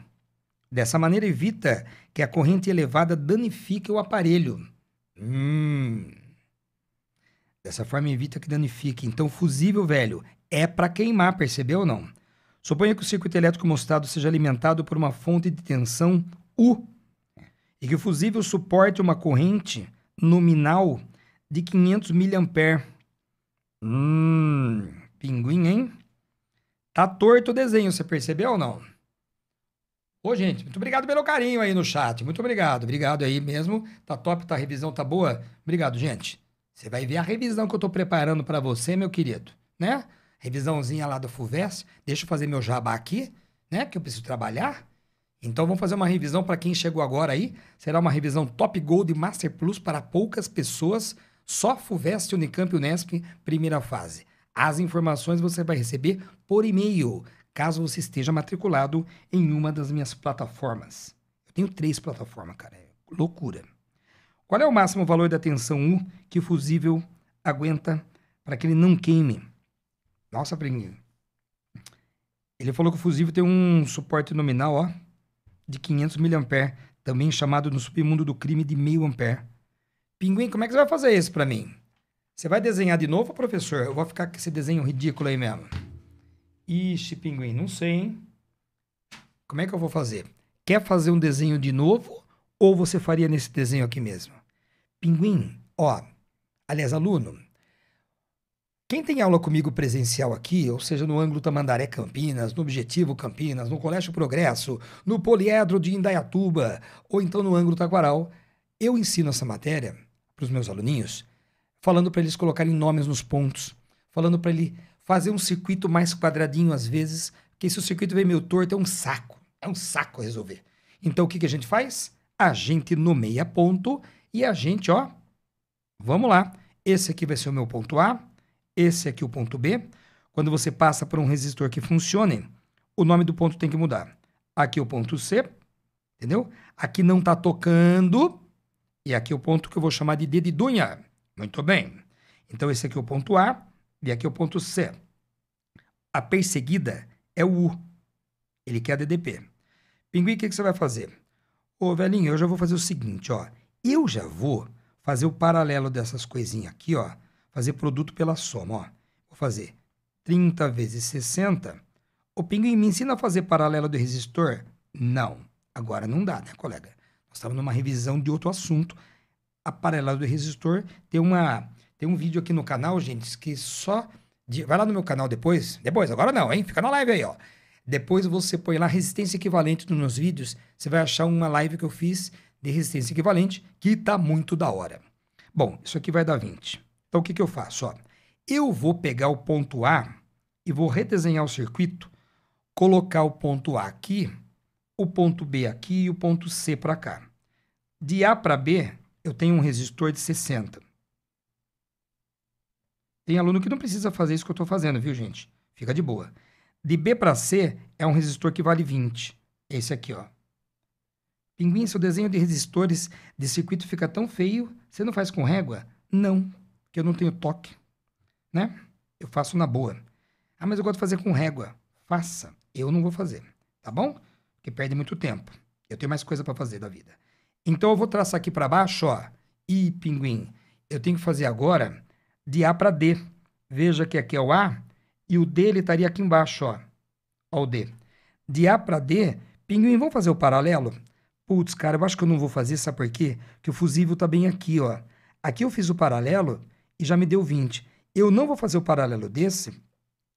Dessa maneira, evita que a corrente elevada danifique o aparelho. Hum. Dessa forma, evita que danifique. Então, fusível velho é para queimar, percebeu ou não? Suponha que o circuito elétrico mostrado seja alimentado por uma fonte de tensão U e que o fusível suporte uma corrente nominal de 500 mA. Hum, pinguim, hein? Tá torto o desenho, você percebeu ou não? Ô, gente, muito obrigado pelo carinho aí no chat. Muito obrigado. Obrigado aí mesmo. Tá top, tá a revisão tá boa. Obrigado, gente. Você vai ver a revisão que eu tô preparando para você, meu querido, né? revisãozinha lá do FUVEST, deixa eu fazer meu jabá aqui, né? Que eu preciso trabalhar. Então vamos fazer uma revisão para quem chegou agora aí. Será uma revisão Top Gold Master Plus para poucas pessoas, só FUVEST, Unicamp e Unesp, primeira fase. As informações você vai receber por e-mail, caso você esteja matriculado em uma das minhas plataformas. Eu tenho três plataformas, cara. É loucura. Qual é o máximo valor da tensão U que o fusível aguenta para que ele não queime? Nossa, pinguim. Ele falou que o fusível tem um suporte nominal, ó, de 500 miliamper, também chamado no submundo do crime de meio ampere. Pinguim, como é que você vai fazer isso para mim? Você vai desenhar de novo, professor? Eu vou ficar com esse desenho ridículo aí mesmo. Ixi, pinguim, não sei, hein? Como é que eu vou fazer? Quer fazer um desenho de novo ou você faria nesse desenho aqui mesmo? Pinguim, ó, aliás, aluno, quem tem aula comigo presencial aqui, ou seja, no Ângulo Tamandaré Campinas, no Objetivo Campinas, no Colégio Progresso, no Poliedro de Indaiatuba, ou então no Ângulo Taquaral, eu ensino essa matéria para os meus aluninhos, falando para eles colocarem nomes nos pontos, falando para ele fazer um circuito mais quadradinho às vezes, porque se o circuito vem meio torto é um saco, é um saco resolver. Então o que, que a gente faz? A gente nomeia ponto e a gente, ó, vamos lá, esse aqui vai ser o meu ponto A, esse aqui é o ponto B, quando você passa por um resistor que funcione, o nome do ponto tem que mudar. Aqui é o ponto C, entendeu? Aqui não está tocando, e aqui é o ponto que eu vou chamar de dedidunha. Muito bem. Então, esse aqui é o ponto A e aqui é o ponto C. A perseguida é o U. Ele quer a DDP. Pinguim, o que, que você vai fazer? Ô, velhinho, eu já vou fazer o seguinte, ó. Eu já vou fazer o paralelo dessas coisinhas aqui, ó. Fazer produto pela soma, ó. Vou fazer 30 vezes 60. O pinguim me ensina a fazer paralelo do resistor? Não. Agora não dá, né, colega? Nós estávamos numa revisão de outro assunto. A paralela do resistor tem uma tem um vídeo aqui no canal, gente, que só de... vai lá no meu canal depois. Depois, agora não, hein? Fica na live aí, ó. Depois você põe lá resistência equivalente nos meus vídeos, você vai achar uma live que eu fiz de resistência equivalente que tá muito da hora. Bom, isso aqui vai dar 20. Então, o que, que eu faço? Ó, eu vou pegar o ponto A e vou redesenhar o circuito, colocar o ponto A aqui, o ponto B aqui e o ponto C para cá. De A para B, eu tenho um resistor de 60. Tem aluno que não precisa fazer isso que eu estou fazendo, viu, gente? Fica de boa. De B para C é um resistor que vale 20. Esse aqui, ó. Pinguim, seu desenho de resistores de circuito fica tão feio, você não faz com régua? Não, porque eu não tenho toque, né? Eu faço na boa. Ah, mas eu gosto de fazer com régua. Faça. Eu não vou fazer, tá bom? Porque perde muito tempo. Eu tenho mais coisa para fazer da vida. Então eu vou traçar aqui para baixo, ó. I, pinguim. Eu tenho que fazer agora de A para D. Veja que aqui é o A e o D ele estaria aqui embaixo, ó. Ó o D. De A para D, pinguim, vamos fazer o paralelo? Putz, cara, eu acho que eu não vou fazer, sabe por quê? Que o fusível tá bem aqui, ó. Aqui eu fiz o paralelo e já me deu 20. Eu não vou fazer o paralelo desse,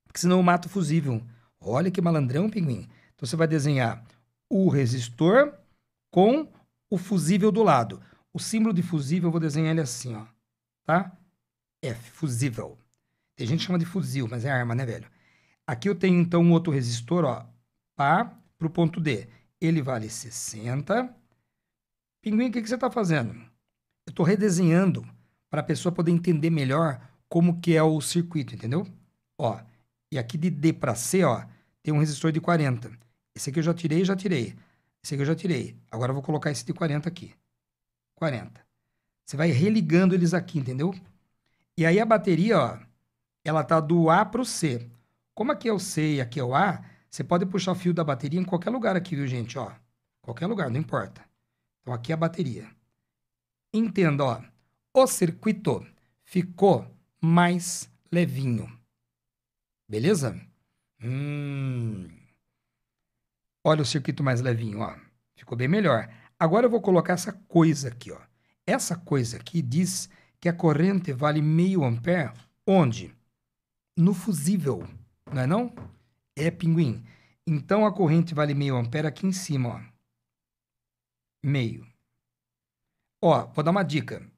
porque senão eu mato o fusível. Olha que malandrão, pinguim. Então você vai desenhar o resistor com o fusível do lado. O símbolo de fusível eu vou desenhar ele assim, ó, tá? F, é fusível. Tem gente que chama de fuzil, mas é arma, né, velho? Aqui eu tenho então um outro resistor, ó, pá, pro ponto D. Ele vale 60. Pinguim, o que, que você está fazendo? Eu estou redesenhando para a pessoa poder entender melhor como que é o circuito, entendeu? Ó, e aqui de D para C, ó, tem um resistor de 40. Esse aqui eu já tirei, já tirei. Esse aqui eu já tirei. Agora eu vou colocar esse de 40 aqui. 40. Você vai religando eles aqui, entendeu? E aí a bateria, ó, ela tá do A pro C. Como aqui é o C e aqui é o A, você pode puxar o fio da bateria em qualquer lugar aqui, viu, gente? Ó, qualquer lugar, não importa. Então aqui é a bateria. Entenda, ó o circuito ficou mais levinho. Beleza? Hum. Olha o circuito mais levinho, ó. Ficou bem melhor. Agora eu vou colocar essa coisa aqui, ó. Essa coisa aqui diz que a corrente vale meio ampere onde? No fusível, não é não? É, pinguim. Então a corrente vale meio ampere aqui em cima, ó. Meio. Ó, vou dar uma dica.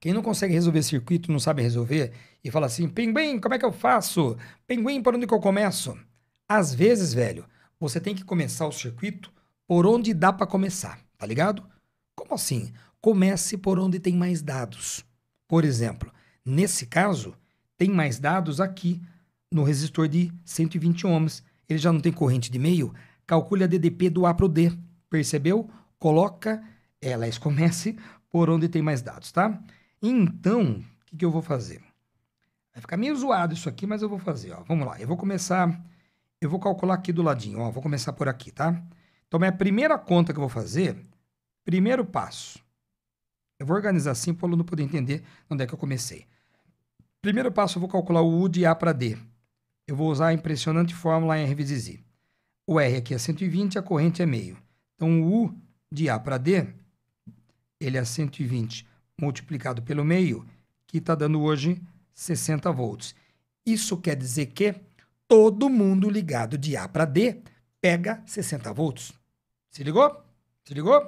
Quem não consegue resolver circuito, não sabe resolver, e fala assim, pinguim, como é que eu faço? Pinguim, por onde que eu começo? Às vezes, velho, você tem que começar o circuito por onde dá para começar, tá ligado? Como assim? Comece por onde tem mais dados. Por exemplo, nesse caso, tem mais dados aqui no resistor de 120 ohms. Ele já não tem corrente de meio, calcule a DDP do A para o D, percebeu? Coloca, ela é, comece por onde tem mais dados, tá? Então, o que, que eu vou fazer? Vai ficar meio zoado isso aqui, mas eu vou fazer, ó. Vamos lá, eu vou começar... Eu vou calcular aqui do ladinho, ó. Vou começar por aqui, tá? Então, minha primeira conta que eu vou fazer, primeiro passo. Eu vou organizar assim para o aluno poder entender onde é que eu comecei. Primeiro passo, eu vou calcular o U de A para D. Eu vou usar a impressionante fórmula R vezes O R aqui é 120 a corrente é meio. Então, o U de A para D, ele é 120 multiplicado pelo meio, que está dando hoje 60 volts. Isso quer dizer que todo mundo ligado de A para D pega 60 volts. Se ligou? Se ligou?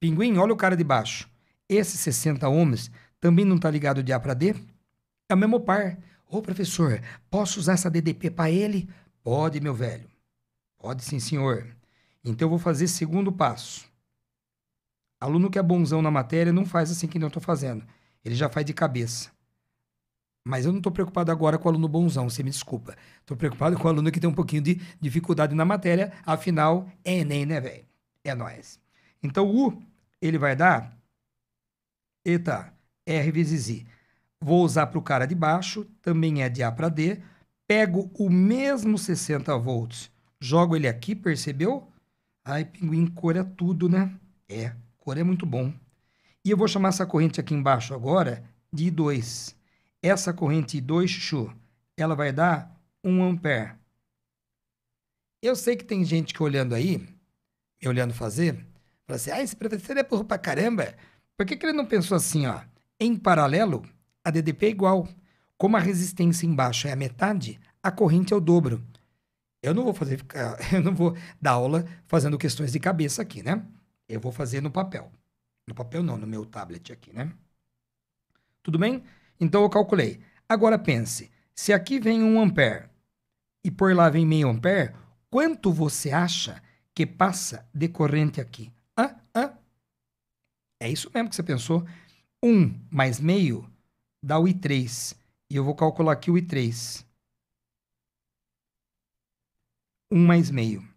Pinguim, olha o cara de baixo. Esse 60 ohms também não está ligado de A para D? É o mesmo par. Ô, professor, posso usar essa DDP para ele? Pode, meu velho. Pode sim, senhor. Então eu vou fazer segundo passo. Aluno que é bonzão na matéria não faz assim que eu estou fazendo. Ele já faz de cabeça. Mas eu não estou preocupado agora com o aluno bonzão, você me desculpa. Estou preocupado com o aluno que tem um pouquinho de dificuldade na matéria, afinal, é Enem, né, velho? É nós. Então, U, ele vai dar. Eita, R vezes I. Vou usar para o cara de baixo, também é de A para D. Pego o mesmo 60 volts, jogo ele aqui, percebeu? Ai, pinguim cora é tudo, né? É cor é muito bom. E eu vou chamar essa corrente aqui embaixo agora de I2. Essa corrente I2, Chu, ela vai dar 1 ampere. Eu sei que tem gente que olhando aí, me olhando fazer, fala assim, ah, esse professor é burro pra caramba. Por que, que ele não pensou assim, ó? Em paralelo, a DDP é igual. Como a resistência embaixo é a metade, a corrente é o dobro. Eu não vou fazer, eu não vou dar aula fazendo questões de cabeça aqui, né? Eu vou fazer no papel. No papel não, no meu tablet aqui, né? Tudo bem? Então eu calculei. Agora pense, se aqui vem 1 ampere e por lá vem meio ampere, quanto você acha que passa de corrente aqui? Ah, ah. É isso mesmo que você pensou. 1 mais meio dá o I3. E eu vou calcular aqui o I3. 1 mais meio.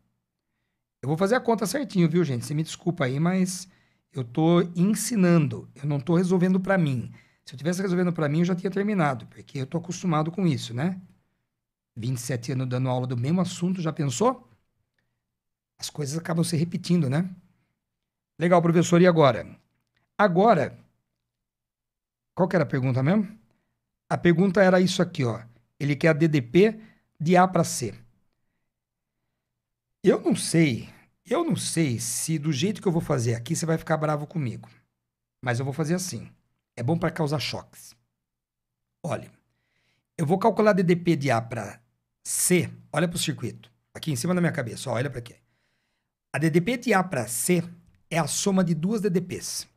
Eu vou fazer a conta certinho, viu, gente? Você me desculpa aí, mas eu tô ensinando, eu não tô resolvendo para mim. Se eu tivesse resolvendo para mim, eu já tinha terminado, porque eu tô acostumado com isso, né? 27 anos dando aula do mesmo assunto, já pensou? As coisas acabam se repetindo, né? Legal, professor, e agora? Agora, qual que era a pergunta mesmo? A pergunta era isso aqui, ó. Ele quer a DDP de A para C. Eu não sei eu não sei se do jeito que eu vou fazer aqui você vai ficar bravo comigo. Mas eu vou fazer assim. É bom para causar choques. Olha, eu vou calcular DDP de A para C. Olha para o circuito. Aqui em cima da minha cabeça. Ó, olha para aqui. A DDP de A para C é a soma de duas DDPs.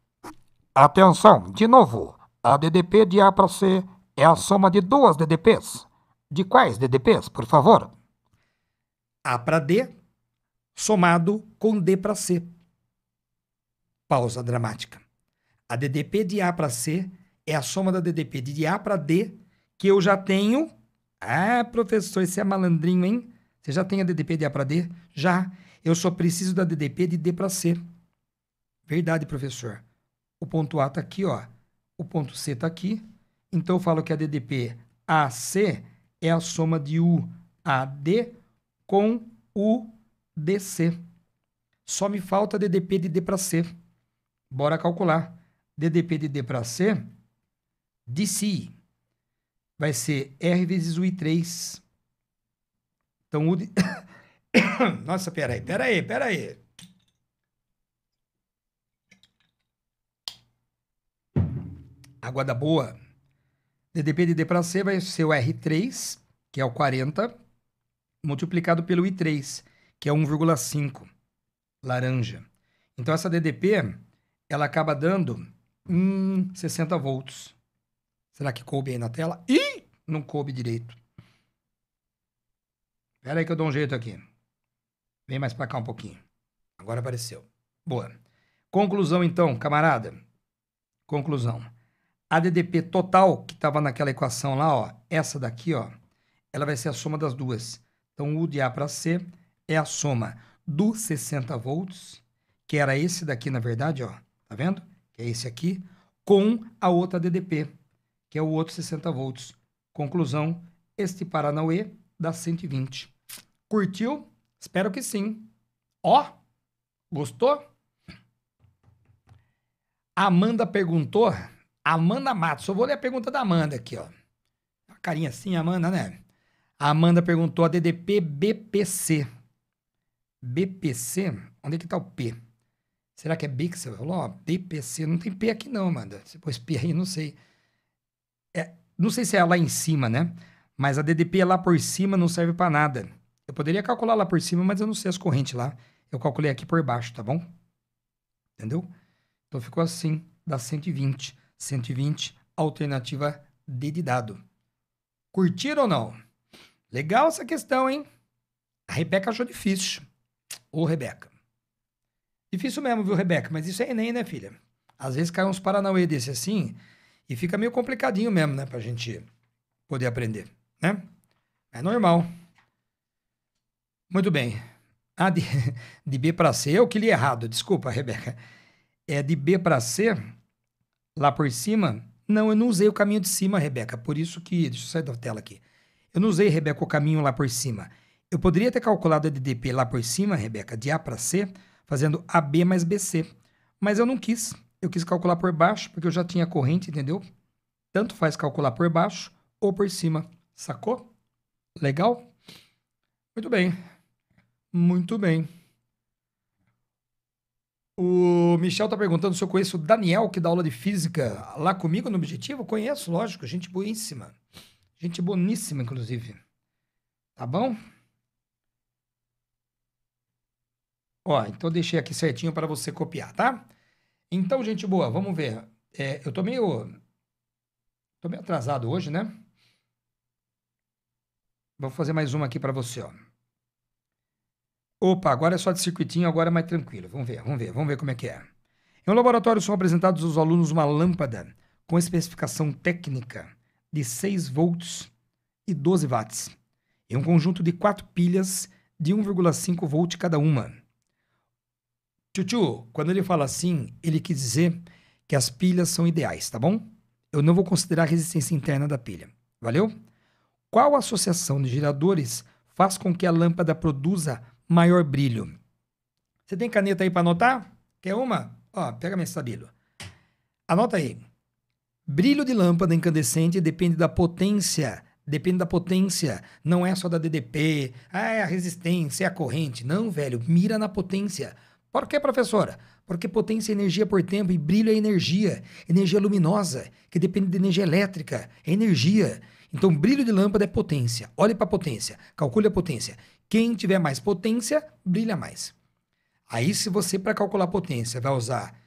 Atenção, de novo. A DDP de A para C é a soma de duas DDPs. De quais DDPs, por favor? A para D somado com D para C. Pausa dramática. A DDP de A para C é a soma da DDP de A para D que eu já tenho. Ah, professor, você é malandrinho, hein? Você já tem a DDP de A para D? Já. Eu só preciso da DDP de D para C. Verdade, professor. O ponto A está aqui, ó. O ponto C está aqui. Então eu falo que a DDP AC é a soma de U AD com U DC. Só me falta DDP de D para C. Bora calcular. DDP de D para C, DC, vai ser R vezes o I3. Então, o... Nossa, peraí, peraí, peraí. Água da boa. DDP de D para C vai ser o R3, que é o 40, multiplicado pelo I3 que é 1,5 laranja. Então essa DDP ela acaba dando hum, 60 volts. Será que coube aí na tela? Ih, não coube direito. Espera aí que eu dou um jeito aqui. Vem mais para cá um pouquinho. Agora apareceu. Boa. Conclusão então, camarada. Conclusão. A DDP total que estava naquela equação lá, ó, essa daqui, ó, ela vai ser a soma das duas. Então U de A para C é a soma do 60 volts, que era esse daqui, na verdade, ó, tá vendo? Que é esse aqui, com a outra DDP, que é o outro 60 volts. Conclusão, este Paranauê dá 120. Curtiu? Espero que sim. Ó, gostou? Amanda perguntou, Amanda Matos, só vou ler a pergunta da Amanda aqui, ó. Uma carinha assim, Amanda, né? A Amanda perguntou a DDP BPC. BPC, onde é que tá o P? Será que é você Falou, BPC, não tem P aqui não, manda. Se pôs P aí, não sei. É, não sei se é lá em cima, né? Mas a DDP é lá por cima, não serve para nada. Eu poderia calcular lá por cima, mas eu não sei as correntes lá. Eu calculei aqui por baixo, tá bom? Entendeu? Então ficou assim, dá 120. 120, alternativa D de dado. Curtiram ou não? Legal essa questão, hein? A Rebeca achou difícil. Ô, Rebeca. Difícil mesmo, viu, Rebeca? Mas isso é Enem, né, filha? Às vezes cai uns Paranauê desse assim e fica meio complicadinho mesmo, né? Pra gente poder aprender, né? É normal. Muito bem. Ah, de, de B para C, eu que li errado, desculpa, Rebeca. É de B para C, lá por cima. Não, eu não usei o caminho de cima, Rebeca. Por isso que. Deixa eu sair da tela aqui. Eu não usei, Rebeca, o caminho lá por cima. Eu poderia ter calculado a DDP lá por cima, Rebeca, de A para C, fazendo AB mais BC. Mas eu não quis. Eu quis calcular por baixo, porque eu já tinha corrente, entendeu? Tanto faz calcular por baixo ou por cima. Sacou? Legal? Muito bem. Muito bem. O Michel está perguntando se eu conheço o Daniel, que dá aula de física lá comigo no Objetivo. Conheço, lógico. Gente boíssima. Gente boníssima, inclusive. Tá bom? Ó, então deixei aqui certinho para você copiar, tá? Então, gente boa, vamos ver. É, eu tô meio. tô meio atrasado hoje, né? Vou fazer mais uma aqui para você, ó. Opa, agora é só de circuitinho, agora é mais tranquilo. Vamos ver, vamos ver, vamos ver como é que é. Em um laboratório são apresentados aos alunos uma lâmpada com especificação técnica de 6 volts e 12 watts, e um conjunto de quatro pilhas de 1,5 volt cada uma. Tchutchu, quando ele fala assim, ele quis dizer que as pilhas são ideais, tá bom? Eu não vou considerar a resistência interna da pilha. Valeu? Qual associação de geradores faz com que a lâmpada produza maior brilho? Você tem caneta aí para anotar? Quer uma? Ó, pega meu estabilo. Anota aí. Brilho de lâmpada incandescente depende da potência. Depende da potência. Não é só da DDP. Ah, é a resistência, é a corrente. Não, velho. Mira na potência. Por que, professora? Porque potência é energia por tempo e brilho é energia. Energia luminosa, que depende de energia elétrica. É energia. Então, brilho de lâmpada é potência. Olhe para a potência. Calcule a potência. Quem tiver mais potência, brilha mais. Aí, se você, para calcular potência, vai usar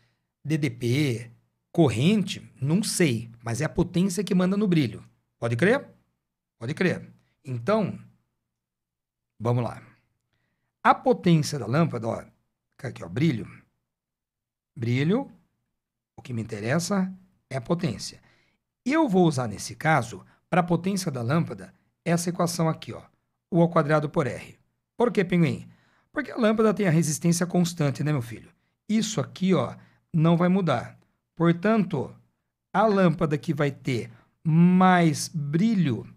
DDP, corrente, não sei, mas é a potência que manda no brilho. Pode crer? Pode crer. Então, vamos lá. A potência da lâmpada, ó, Aqui, ó, brilho. Brilho, o que me interessa é a potência. Eu vou usar nesse caso, para a potência da lâmpada, essa equação aqui, ó, U ao quadrado por R. Por que, pinguim? Porque a lâmpada tem a resistência constante, né, meu filho? Isso aqui, ó, não vai mudar. Portanto, a lâmpada que vai ter mais brilho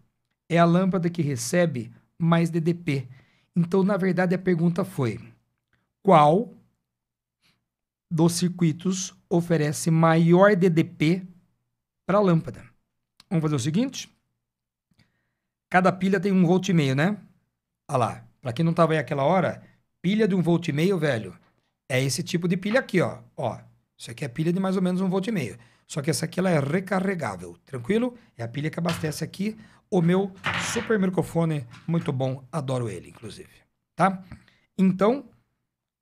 é a lâmpada que recebe mais DDP. Então, na verdade, a pergunta foi: qual dos circuitos oferece maior DDP para a lâmpada. Vamos fazer o seguinte? Cada pilha tem um volt e meio, né? Olha lá. Para quem não estava aí aquela hora, pilha de um volt e meio, velho, é esse tipo de pilha aqui, ó. Ó, isso aqui é pilha de mais ou menos um volt e meio. Só que essa aqui ela é recarregável, tranquilo? É a pilha que abastece aqui o meu super microfone, muito bom, adoro ele, inclusive, tá? Então,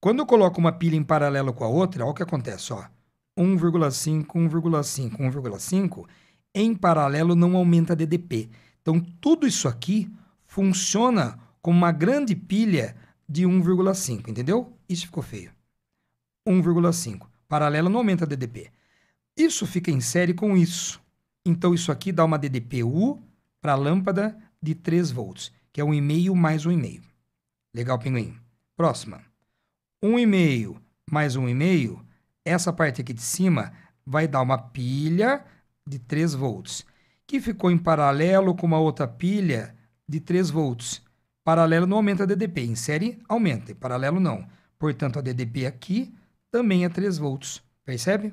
quando eu coloco uma pilha em paralelo com a outra, olha o que acontece, ó. 1,5, 1,5, 1,5, em paralelo não aumenta DDP. Então, tudo isso aqui funciona como uma grande pilha de 1,5, entendeu? Isso ficou feio. 1,5. Paralelo não aumenta DDP. Isso fica em série com isso. Então, isso aqui dá uma DDPU para a lâmpada de 3 volts, que é um e meio mais um e meio. Legal, pinguim? Próxima um e meio mais um e meio, essa parte aqui de cima vai dar uma pilha de 3 volts, que ficou em paralelo com uma outra pilha de 3 volts. Paralelo não aumenta a DDP, em série aumenta, em paralelo não. Portanto, a DDP aqui também é 3 volts, percebe?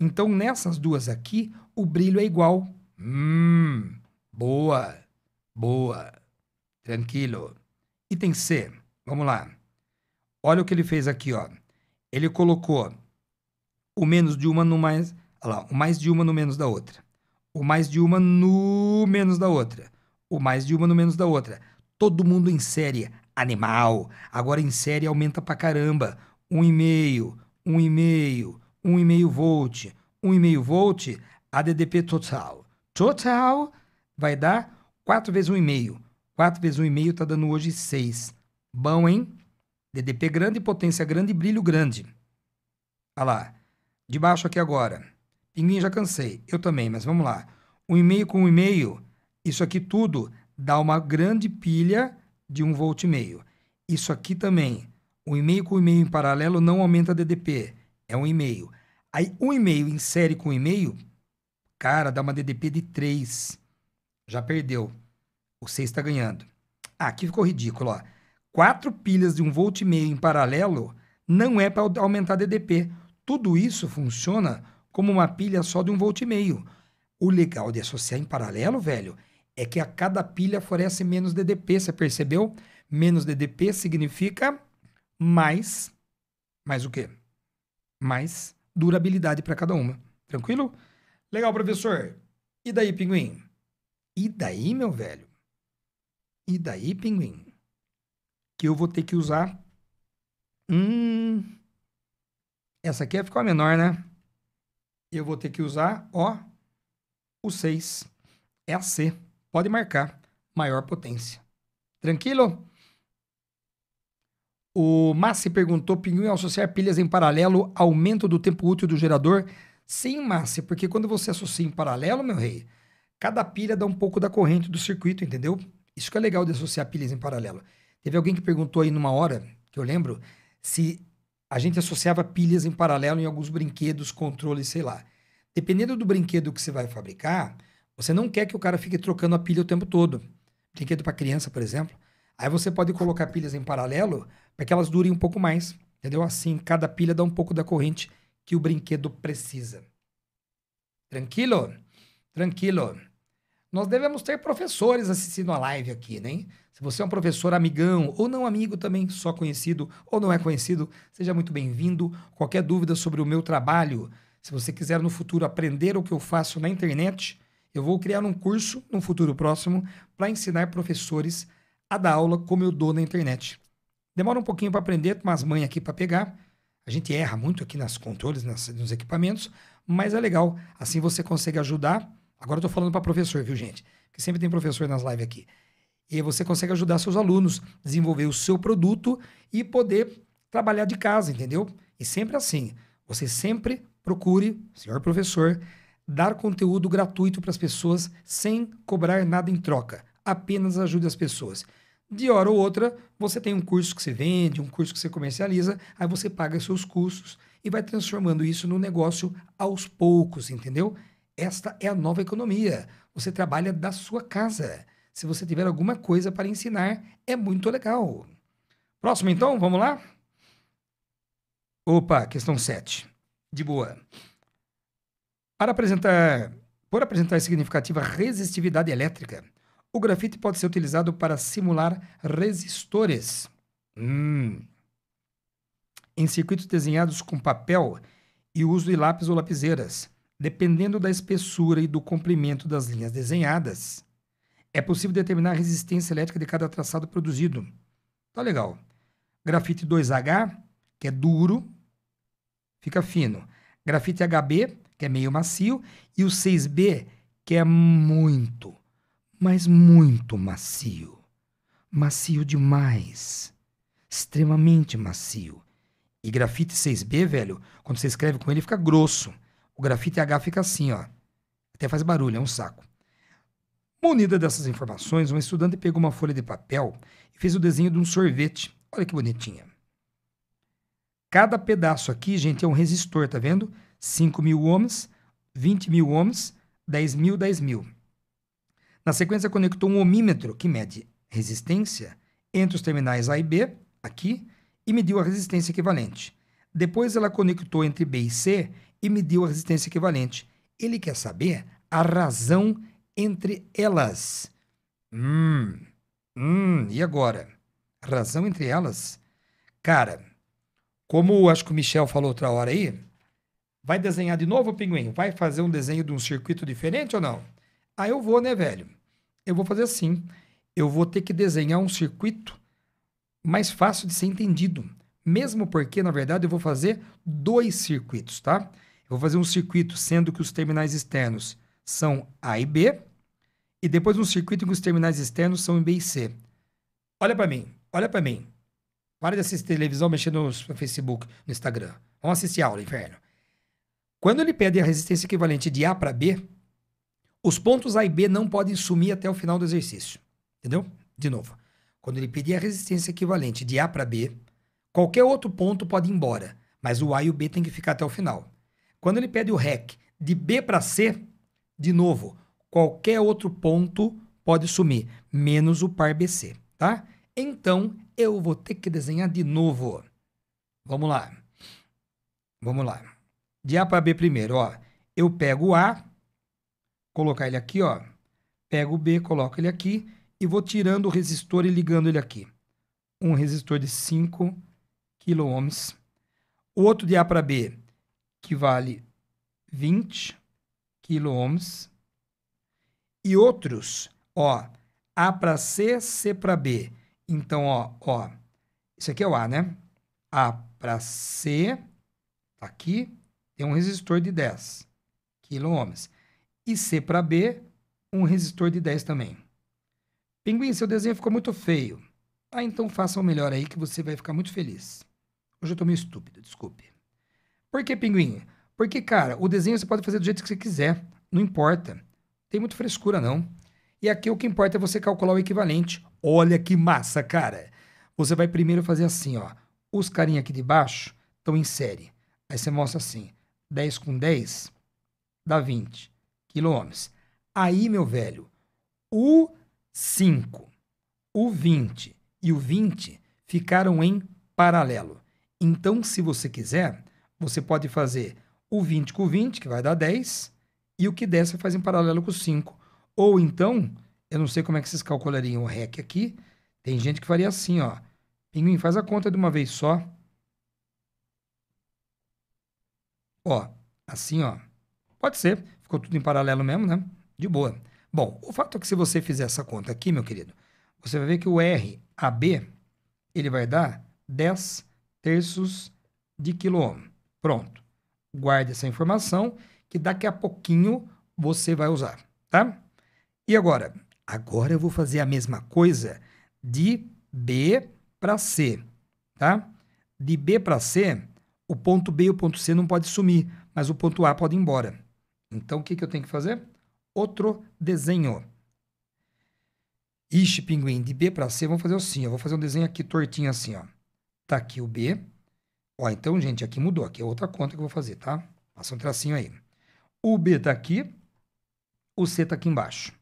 Então, nessas duas aqui, o brilho é igual. Hum, boa, boa, tranquilo. Item C, vamos lá. Olha o que ele fez aqui, ó. Ele colocou o menos de uma no mais, olha lá, o mais de uma no menos da outra. O mais de uma no menos da outra. O mais de uma no menos da outra. Todo mundo em série, animal. Agora em série aumenta pra caramba. 1,5, 1,5, 1,5 volt, 1,5 volt, ADDP total. Total vai dar 4 vezes 1,5. 4 vezes 1,5 tá dando hoje 6. Bom, hein? DDP grande, potência grande, brilho grande. Olha lá. De baixo aqui agora. Pinguim já cansei. Eu também, mas vamos lá. Um e-mail com um e-mail. Isso aqui tudo dá uma grande pilha de um volt e meio. Isso aqui também. Um e-mail com um e-mail em paralelo não aumenta DDP. É um e-mail. Aí um e-mail em série com um e-mail, cara, dá uma DDP de 3. Já perdeu. O 6 está ganhando. Ah, aqui ficou ridículo, ó quatro pilhas de um volt e meio em paralelo não é para aumentar DDP. Tudo isso funciona como uma pilha só de um volt e meio. O legal de associar em paralelo, velho, é que a cada pilha fornece menos DDP, você percebeu? Menos DDP significa mais mais o quê? Mais durabilidade para cada uma. Tranquilo? Legal, professor. E daí, pinguim? E daí, meu velho? E daí, pinguim? que eu vou ter que usar. Hum, essa aqui é ficou menor, né? Eu vou ter que usar, ó, o 6. É a C. Pode marcar maior potência. Tranquilo? O Massi perguntou: pinguim associar pilhas em paralelo aumento do tempo útil do gerador? Sim, Massi, porque quando você associa em paralelo, meu rei, cada pilha dá um pouco da corrente do circuito, entendeu? Isso que é legal de associar pilhas em paralelo. Teve alguém que perguntou aí numa hora, que eu lembro, se a gente associava pilhas em paralelo em alguns brinquedos, controles, sei lá. Dependendo do brinquedo que você vai fabricar, você não quer que o cara fique trocando a pilha o tempo todo. Brinquedo para criança, por exemplo. Aí você pode colocar pilhas em paralelo para que elas durem um pouco mais, entendeu? Assim, cada pilha dá um pouco da corrente que o brinquedo precisa. Tranquilo? Tranquilo. Nós devemos ter professores assistindo a live aqui, né? Se você é um professor amigão ou não amigo também, só conhecido ou não é conhecido, seja muito bem-vindo. Qualquer dúvida sobre o meu trabalho, se você quiser no futuro aprender o que eu faço na internet, eu vou criar um curso no futuro próximo para ensinar professores a dar aula como eu dou na internet. Demora um pouquinho para aprender, umas mães aqui para pegar. A gente erra muito aqui nas controles, nas, nos equipamentos, mas é legal. Assim você consegue ajudar Agora eu estou falando para professor, viu, gente? Porque sempre tem professor nas lives aqui. E aí você consegue ajudar seus alunos, desenvolver o seu produto e poder trabalhar de casa, entendeu? E sempre assim, você sempre procure, senhor professor, dar conteúdo gratuito para as pessoas sem cobrar nada em troca. Apenas ajude as pessoas. De hora ou outra, você tem um curso que você vende, um curso que você comercializa, aí você paga seus custos e vai transformando isso no negócio aos poucos, entendeu? Esta é a nova economia. Você trabalha da sua casa. Se você tiver alguma coisa para ensinar, é muito legal. Próximo, então, vamos lá? Opa, questão 7. De boa. Para apresentar, por apresentar significativa resistividade elétrica, o grafite pode ser utilizado para simular resistores. Hum. Em circuitos desenhados com papel e uso de lápis ou lapiseiras dependendo da espessura e do comprimento das linhas desenhadas, é possível determinar a resistência elétrica de cada traçado produzido. Tá legal. Grafite 2H, que é duro, fica fino. Grafite HB, que é meio macio, e o 6B, que é muito, mas muito macio. Macio demais. Extremamente macio. E grafite 6B, velho, quando você escreve com ele, fica grosso. O grafite H fica assim, ó. Até faz barulho, é um saco. Munida dessas informações, uma estudante pegou uma folha de papel e fez o desenho de um sorvete. Olha que bonitinha. Cada pedaço aqui, gente, é um resistor, tá vendo? 5 mil ohms, 20 mil ohms, 10 mil, 10 mil. Na sequência, conectou um ohmímetro que mede resistência entre os terminais A e B, aqui, e mediu a resistência equivalente. Depois, ela conectou entre B e C e me deu a resistência equivalente. Ele quer saber a razão entre elas. Hum, hum, e agora? Razão entre elas? Cara, como acho que o Michel falou outra hora aí, vai desenhar de novo o pinguim? Vai fazer um desenho de um circuito diferente ou não? Ah, eu vou, né, velho? Eu vou fazer assim. Eu vou ter que desenhar um circuito mais fácil de ser entendido. Mesmo porque, na verdade, eu vou fazer dois circuitos, tá? Eu vou fazer um circuito, sendo que os terminais externos são A e B, e depois um circuito em que os terminais externos são B e C. Olha para mim, olha para mim. Para de assistir televisão, mexer no Facebook, no Instagram. Vamos assistir aula, inferno. Quando ele pede a resistência equivalente de A para B, os pontos A e B não podem sumir até o final do exercício. Entendeu? De novo. Quando ele pedir a resistência equivalente de A para B, qualquer outro ponto pode ir embora, mas o A e o B tem que ficar até o final. Quando ele pede o REC de B para C, de novo, qualquer outro ponto pode sumir, menos o par BC, tá? Então, eu vou ter que desenhar de novo. Vamos lá. Vamos lá. De A para B primeiro, ó. Eu pego o A, colocar ele aqui, ó. Pego o B, coloco ele aqui e vou tirando o resistor e ligando ele aqui. Um resistor de 5 kilo O outro de A para B, que vale 20 ohms e outros, ó, A para C, C para B. Então, ó, ó, isso aqui é o A, né? A para C, tá aqui, tem um resistor de 10 ohms E C para B, um resistor de 10 também. Pinguim, seu desenho ficou muito feio. Ah, então faça o melhor aí que você vai ficar muito feliz. Hoje eu tô meio estúpido, desculpe. Por que pinguim? Porque, cara, o desenho você pode fazer do jeito que você quiser. Não importa. tem muita frescura, não. E aqui o que importa é você calcular o equivalente. Olha que massa, cara. Você vai primeiro fazer assim, ó. Os carinha aqui de baixo estão em série. Aí você mostra assim. 10 com 10 dá 20 quilômetros. Aí, meu velho, o 5, o 20 e o 20 ficaram em paralelo. Então, se você quiser, você pode fazer o 20 com 20, que vai dar 10, e o que der você faz em paralelo com 5. Ou então, eu não sei como é que vocês calculariam o REC aqui, tem gente que faria assim, ó. Pinguim, faz a conta de uma vez só. Ó, assim, ó. Pode ser, ficou tudo em paralelo mesmo, né? De boa. Bom, o fato é que se você fizer essa conta aqui, meu querido, você vai ver que o RAB, ele vai dar 10 terços de quilo ohm. Pronto. Guarde essa informação que daqui a pouquinho você vai usar, tá? E agora? Agora eu vou fazer a mesma coisa de B para C, tá? De B para C, o ponto B e o ponto C não pode sumir, mas o ponto A pode ir embora. Então, o que, que eu tenho que fazer? Outro desenho. Ixi, pinguim, de B para C, vamos fazer assim, eu Vou fazer um desenho aqui tortinho assim, ó. Tá aqui o B, Ó, então, gente, aqui mudou. Aqui é outra conta que eu vou fazer, tá? Passa um tracinho aí. O B está aqui, o C está aqui embaixo.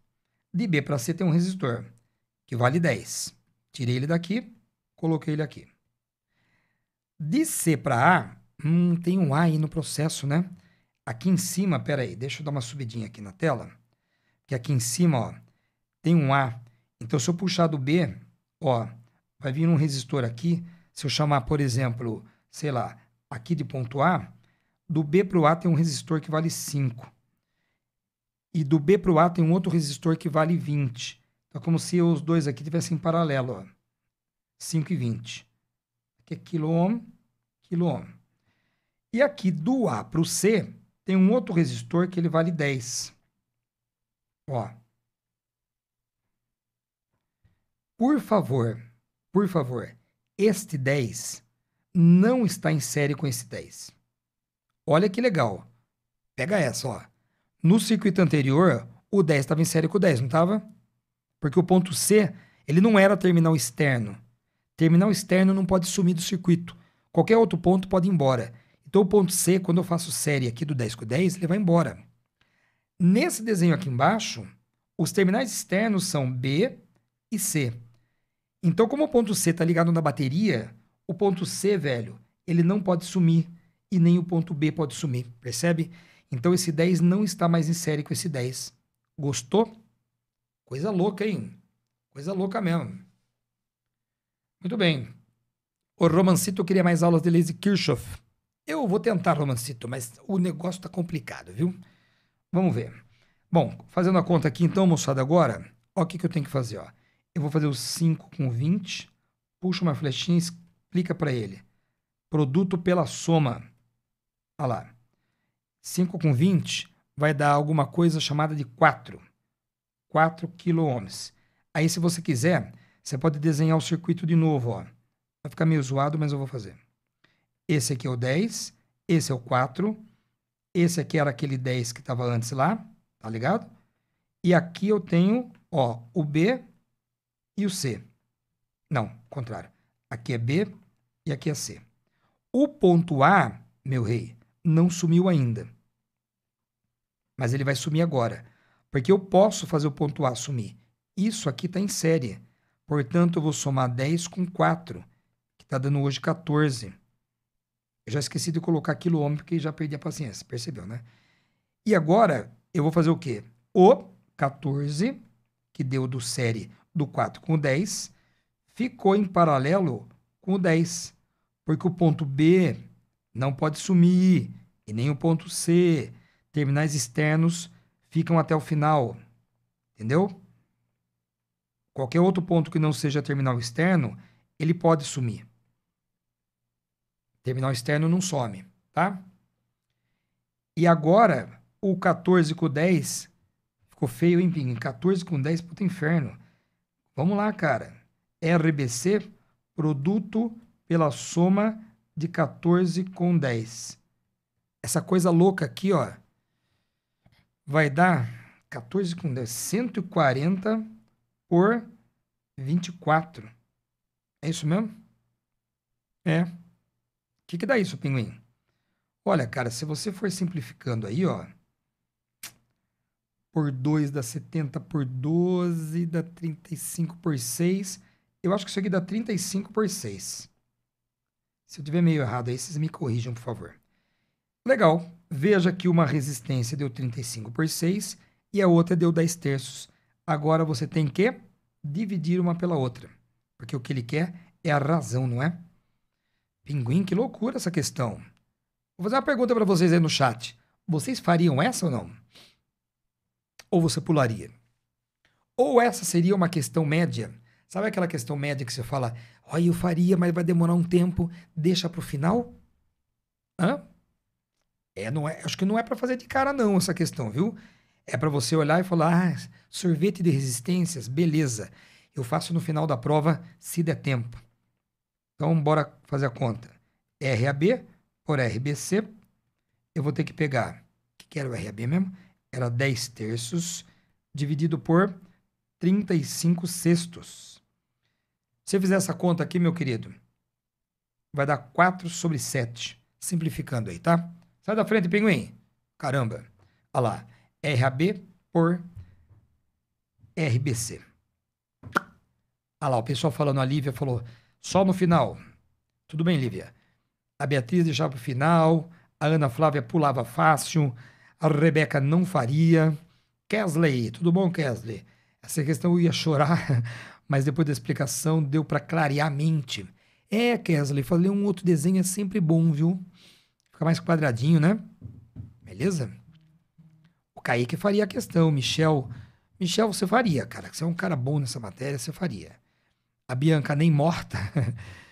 De B para C tem um resistor, que vale 10. Tirei ele daqui, coloquei ele aqui. De C para A, hum, tem um A aí no processo, né? Aqui em cima, pera aí, deixa eu dar uma subidinha aqui na tela. Que aqui em cima, ó, tem um A. Então, se eu puxar do B, ó, vai vir um resistor aqui. Se eu chamar, por exemplo, sei lá, aqui de ponto A, do B para o A tem um resistor que vale 5. E do B para o A tem um outro resistor que vale 20. Então é como se os dois aqui tivessem em paralelo, ó. 5 e 20. Aqui é quilo ohm, quilo ohm. E aqui do A para o C tem um outro resistor que ele vale 10. Ó. Por favor, por favor, este 10 não está em série com esse 10. Olha que legal. Pega essa, ó. No circuito anterior, o 10 estava em série com o 10, não estava? Porque o ponto C, ele não era terminal externo. Terminal externo não pode sumir do circuito. Qualquer outro ponto pode ir embora. Então o ponto C, quando eu faço série aqui do 10 com 10, ele vai embora. Nesse desenho aqui embaixo, os terminais externos são B e C. Então, como o ponto C está ligado na bateria, o ponto C, velho, ele não pode sumir e nem o ponto B pode sumir, percebe? Então esse 10 não está mais em série com esse 10. Gostou? Coisa louca, hein? Coisa louca mesmo. Muito bem. O Romancito queria mais aulas de Lise Kirchhoff. Eu vou tentar, Romancito, mas o negócio tá complicado, viu? Vamos ver. Bom, fazendo a conta aqui então, moçada, agora, ó o que, que eu tenho que fazer, ó. Eu vou fazer o 5 com 20, puxo uma flechinha, Clica para ele. Produto pela soma. Olha lá. 5 com 20 vai dar alguma coisa chamada de 4. 4 ohms Aí, se você quiser, você pode desenhar o circuito de novo. Ó. Vai ficar meio zoado, mas eu vou fazer. Esse aqui é o 10, esse é o 4, esse aqui era aquele 10 que estava antes lá, tá ligado? E aqui eu tenho, ó, o B e o C. Não, contrário. Aqui é B, e aqui é C. O ponto A, meu rei, não sumiu ainda. Mas ele vai sumir agora. Porque eu posso fazer o ponto A sumir. Isso aqui está em série. Portanto, eu vou somar 10 com 4, que está dando hoje 14. Eu já esqueci de colocar quilômetro, porque já perdi a paciência. Percebeu, né? E agora, eu vou fazer o quê? O 14, que deu do série do 4 com o 10, ficou em paralelo com o 10. Porque o ponto B não pode sumir, e nem o ponto C. Terminais externos ficam até o final. Entendeu? Qualquer outro ponto que não seja terminal externo, ele pode sumir. Terminal externo não some, tá? E agora, o 14 com 10 Ficou feio, hein, Ping? 14 com 10, puta inferno. Vamos lá, cara. RBC, produto pela soma de 14 com 10. Essa coisa louca aqui, ó, vai dar 14 com 10, 140 por 24. É isso mesmo? É. O que, que dá isso, pinguim? Olha, cara, se você for simplificando aí, ó, por 2 dá 70, por 12 dá 35 por 6. Eu acho que isso aqui dá 35 por 6. Se eu tiver meio errado aí, vocês me corrijam, por favor. Legal. Veja que uma resistência deu 35 por 6 e a outra deu 10 terços. Agora você tem que dividir uma pela outra, porque o que ele quer é a razão, não é? Pinguim, que loucura essa questão. Vou fazer uma pergunta para vocês aí no chat. Vocês fariam essa ou não? Ou você pularia? Ou essa seria uma questão média Sabe aquela questão média que você fala, olha, eu faria, mas vai demorar um tempo, deixa para o final? Hã? É, não é, acho que não é para fazer de cara não essa questão, viu? É para você olhar e falar, ah, sorvete de resistências, beleza. Eu faço no final da prova, se der tempo. Então, bora fazer a conta. RAB por RBC, eu vou ter que pegar, o que, que era o RAB mesmo? Era 10 terços dividido por 35 sextos. Se eu fizer essa conta aqui, meu querido, vai dar 4 sobre 7. Simplificando aí, tá? Sai da frente, pinguim. Caramba. Olha lá. RAB por RBC. Olha lá, o pessoal falando, a Lívia falou, só no final. Tudo bem, Lívia. A Beatriz deixava para o final, a Ana Flávia pulava fácil, a Rebeca não faria. Kesley, tudo bom, Kesley? Essa questão eu ia chorar, mas depois da explicação deu para clarear a mente. É, Kesley, falei um outro desenho é sempre bom, viu? Fica mais quadradinho, né? Beleza? O Kaique faria a questão, Michel. Michel, você faria, cara. Você é um cara bom nessa matéria, você faria. A Bianca, nem morta.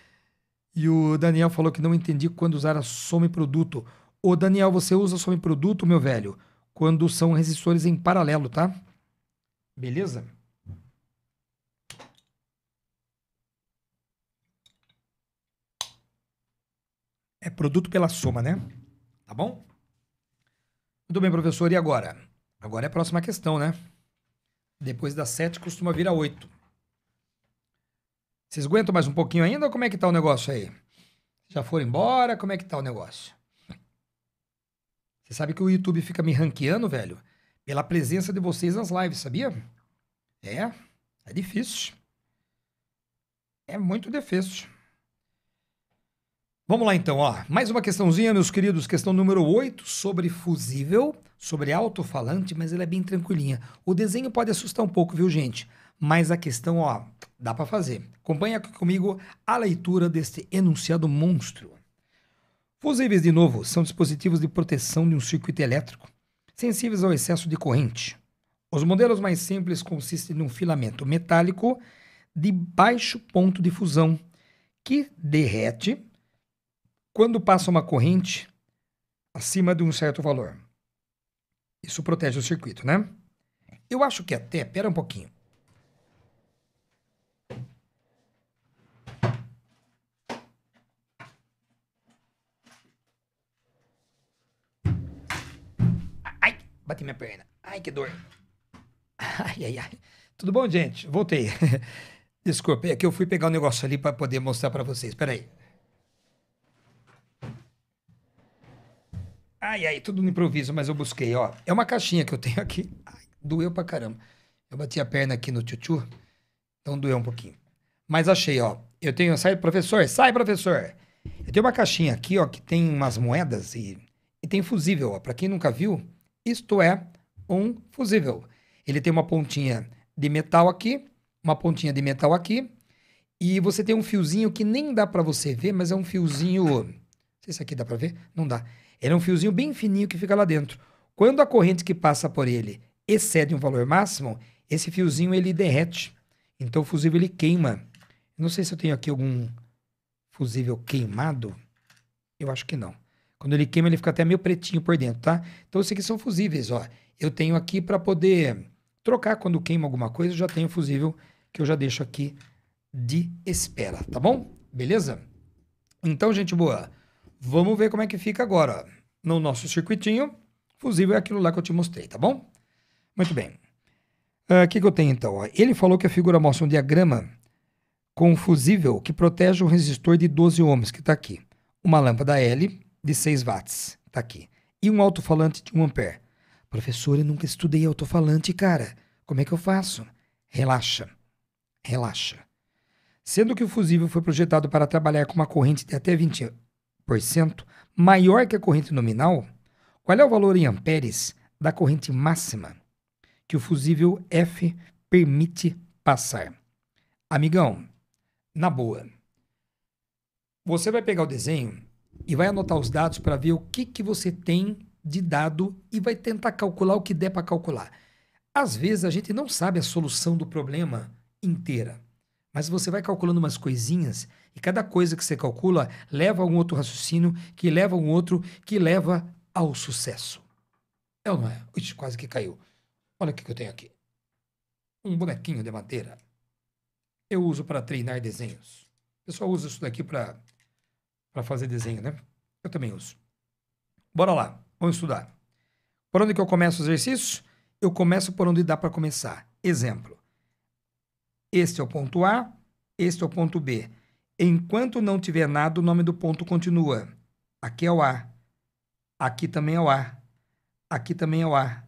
e o Daniel falou que não entendi quando usar a soma e produto. Ô, Daniel, você usa soma e produto, meu velho, quando são resistores em paralelo, tá? Beleza? É produto pela soma, né? Tá bom? Muito bem, professor. E agora? Agora é a próxima questão, né? Depois das sete, costuma vir a Vocês aguentam mais um pouquinho ainda ou como é que tá o negócio aí? Já foram embora? Como é que tá o negócio? Você sabe que o YouTube fica me ranqueando, velho? pela presença de vocês nas lives, sabia? É, é difícil. É muito difícil. Vamos lá então, ó. Mais uma questãozinha, meus queridos. Questão número 8 sobre fusível, sobre alto-falante, mas ela é bem tranquilinha. O desenho pode assustar um pouco, viu, gente? Mas a questão, ó, dá para fazer. Acompanha aqui comigo a leitura deste enunciado monstro. Fusíveis, de novo, são dispositivos de proteção de um circuito elétrico sensíveis ao excesso de corrente. Os modelos mais simples consistem num filamento metálico de baixo ponto de fusão que derrete quando passa uma corrente acima de um certo valor. Isso protege o circuito, né? Eu acho que até, pera um pouquinho, Bati minha perna. Ai, que dor. Ai, ai, ai. Tudo bom, gente? Voltei. Desculpa, é que eu fui pegar um negócio ali para poder mostrar para vocês. Espera aí. Ai, ai, tudo no improviso, mas eu busquei, ó. É uma caixinha que eu tenho aqui. Ai, doeu pra caramba. Eu bati a perna aqui no tchutchu, então doeu um pouquinho. Mas achei, ó. Eu tenho... Sai, professor! Sai, professor! Eu tenho uma caixinha aqui, ó, que tem umas moedas e, e tem fusível, ó. Pra quem nunca viu, isto é, um fusível. Ele tem uma pontinha de metal aqui, uma pontinha de metal aqui, e você tem um fiozinho que nem dá para você ver, mas é um fiozinho. Não sei se aqui dá para ver, não dá. Ele é um fiozinho bem fininho que fica lá dentro. Quando a corrente que passa por ele excede um valor máximo, esse fiozinho ele derrete. Então o fusível ele queima. Não sei se eu tenho aqui algum fusível queimado. Eu acho que não. Quando ele queima, ele fica até meio pretinho por dentro, tá? Então, esses aqui são fusíveis, ó. Eu tenho aqui para poder trocar quando queima alguma coisa, eu já tenho fusível que eu já deixo aqui de espera, tá bom? Beleza? Então, gente boa, vamos ver como é que fica agora. No nosso circuitinho, fusível é aquilo lá que eu te mostrei, tá bom? Muito bem. Ah, o uh, que, que eu tenho então? Ele falou que a figura mostra um diagrama com um fusível que protege um resistor de 12 ohms, que está aqui. Uma lâmpada L de 6 watts. Tá aqui. E um alto-falante de 1 ampere. Professor, eu nunca estudei alto-falante, cara. Como é que eu faço? Relaxa. Relaxa. Sendo que o fusível foi projetado para trabalhar com uma corrente de até 20% maior que a corrente nominal, qual é o valor em amperes da corrente máxima que o fusível F permite passar? Amigão, na boa. Você vai pegar o desenho e vai anotar os dados para ver o que, que você tem de dado e vai tentar calcular o que der para calcular. Às vezes a gente não sabe a solução do problema inteira, mas você vai calculando umas coisinhas e cada coisa que você calcula leva a um outro raciocínio, que leva a um outro, que leva ao sucesso. É ou não é? Ui, quase que caiu. Olha o que eu tenho aqui. Um bonequinho de madeira. Eu uso para treinar desenhos. O pessoal usa isso daqui para para fazer desenho, né? Eu também uso. Bora lá, vamos estudar. Por onde que eu começo os exercícios? Eu começo por onde dá para começar. Exemplo. Este é o ponto A, este é o ponto B. Enquanto não tiver nada, o nome do ponto continua. Aqui é o A. Aqui também é o A. Aqui também é o A.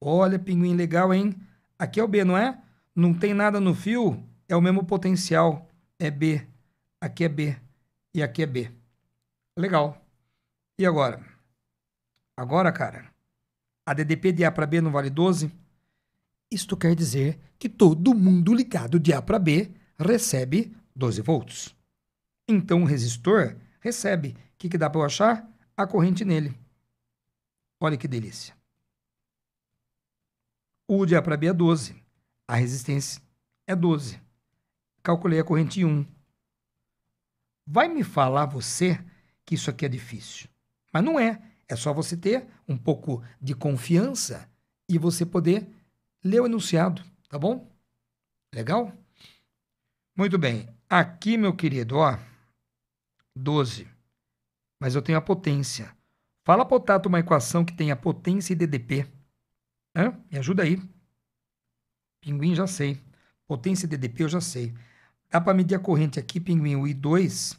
Olha, pinguim legal, hein? Aqui é o B, não é? Não tem nada no fio, é o mesmo potencial. É B. Aqui é B e aqui é B. Legal. E agora? Agora, cara, a DDP de A para B não vale 12? Isto quer dizer que todo mundo ligado de A para B recebe 12 volts. Então o resistor recebe. O que, que dá para eu achar? A corrente nele. Olha que delícia. O de A para B é 12. A resistência é 12. Calculei a corrente 1. Vai me falar você que isso aqui é difícil. Mas não é. É só você ter um pouco de confiança e você poder ler o enunciado, tá bom? Legal? Muito bem. Aqui, meu querido, ó, 12. Mas eu tenho a potência. Fala, Potato, uma equação que tenha potência e DDP. Hã? Me ajuda aí. Pinguim, já sei. Potência e DDP, eu já sei. Dá para medir a corrente aqui, pinguim, o I2,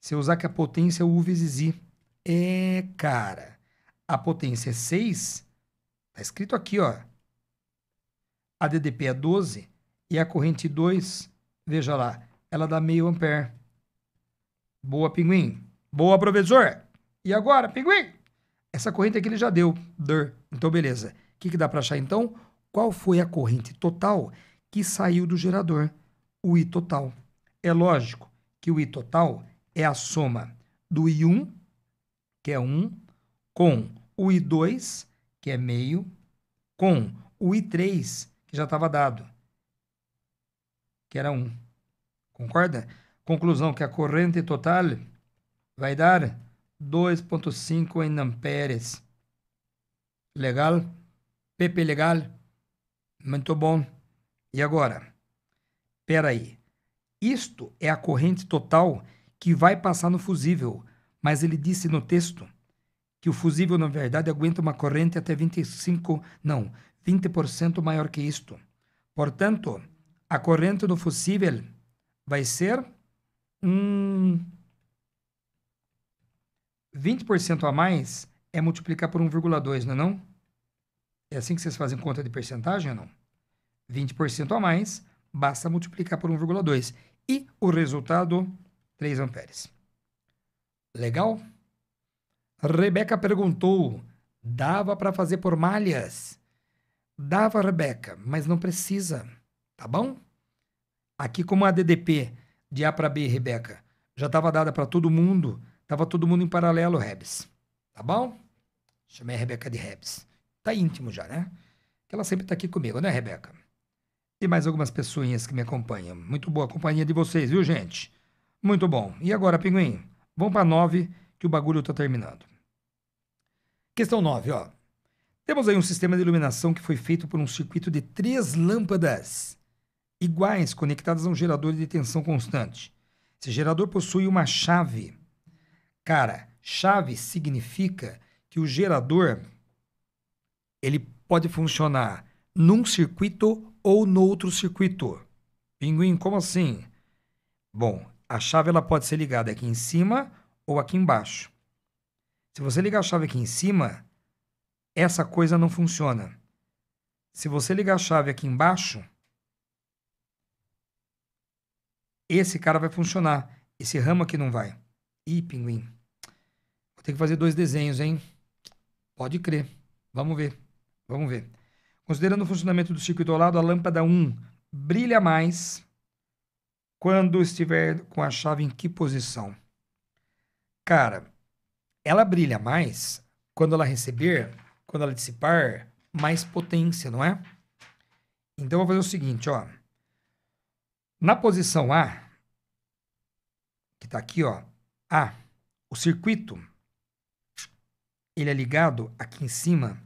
se eu usar que a potência é o U vezes I. É, cara, a potência é 6, tá escrito aqui, ó. A DDP é 12 e a corrente 2, veja lá, ela dá meio ampere. Boa, pinguim. Boa, professor. E agora, pinguim? Essa corrente aqui ele já deu. Dur. Então, beleza. O que, que dá para achar, então? Qual foi a corrente total que saiu do gerador? o I total. É lógico que o I total é a soma do I1, que é 1, com o I2, que é meio, com o I3, que já estava dado, que era 1. Concorda? Conclusão que a corrente total vai dar 2.5 em amperes. Legal? Pepe legal? Muito bom. E agora? aí isto é a corrente total que vai passar no fusível, mas ele disse no texto que o fusível, na verdade, aguenta uma corrente até 25, não, 20% maior que isto. Portanto, a corrente do fusível vai ser hum, 20% a mais é multiplicar por 1,2, não é não? É assim que vocês fazem conta de percentagem ou não? 20% a mais basta multiplicar por 1,2. E o resultado, 3 amperes. Legal? Rebeca perguntou: dava para fazer por malhas? Dava, Rebeca, mas não precisa, tá bom? Aqui, como a DDP de A para B, Rebeca, já estava dada para todo mundo, estava todo mundo em paralelo, Rebs, tá bom? Chamei a Rebeca de Rebs. Tá íntimo já, né? Que ela sempre tá aqui comigo, né, Rebeca? e mais algumas pessoinhas que me acompanham. Muito boa a companhia de vocês, viu, gente? Muito bom. E agora, pinguim? Vamos para 9, que o bagulho está terminando. Questão 9, ó. Temos aí um sistema de iluminação que foi feito por um circuito de três lâmpadas iguais conectadas a um gerador de tensão constante. Esse gerador possui uma chave. Cara, chave significa que o gerador ele pode funcionar num circuito ou noutro circuito. Pinguim, como assim? Bom, a chave ela pode ser ligada aqui em cima ou aqui embaixo. Se você ligar a chave aqui em cima, essa coisa não funciona. Se você ligar a chave aqui embaixo, esse cara vai funcionar. Esse ramo aqui não vai. Ih, pinguim. Vou ter que fazer dois desenhos, hein? Pode crer. Vamos ver. Vamos ver. Considerando o funcionamento do circuito ao lado, a lâmpada 1 brilha mais quando estiver com a chave em que posição? Cara, ela brilha mais quando ela receber, quando ela dissipar, mais potência, não é? Então eu vou fazer o seguinte, ó. Na posição A, que está aqui, ó, A, o circuito ele é ligado aqui em cima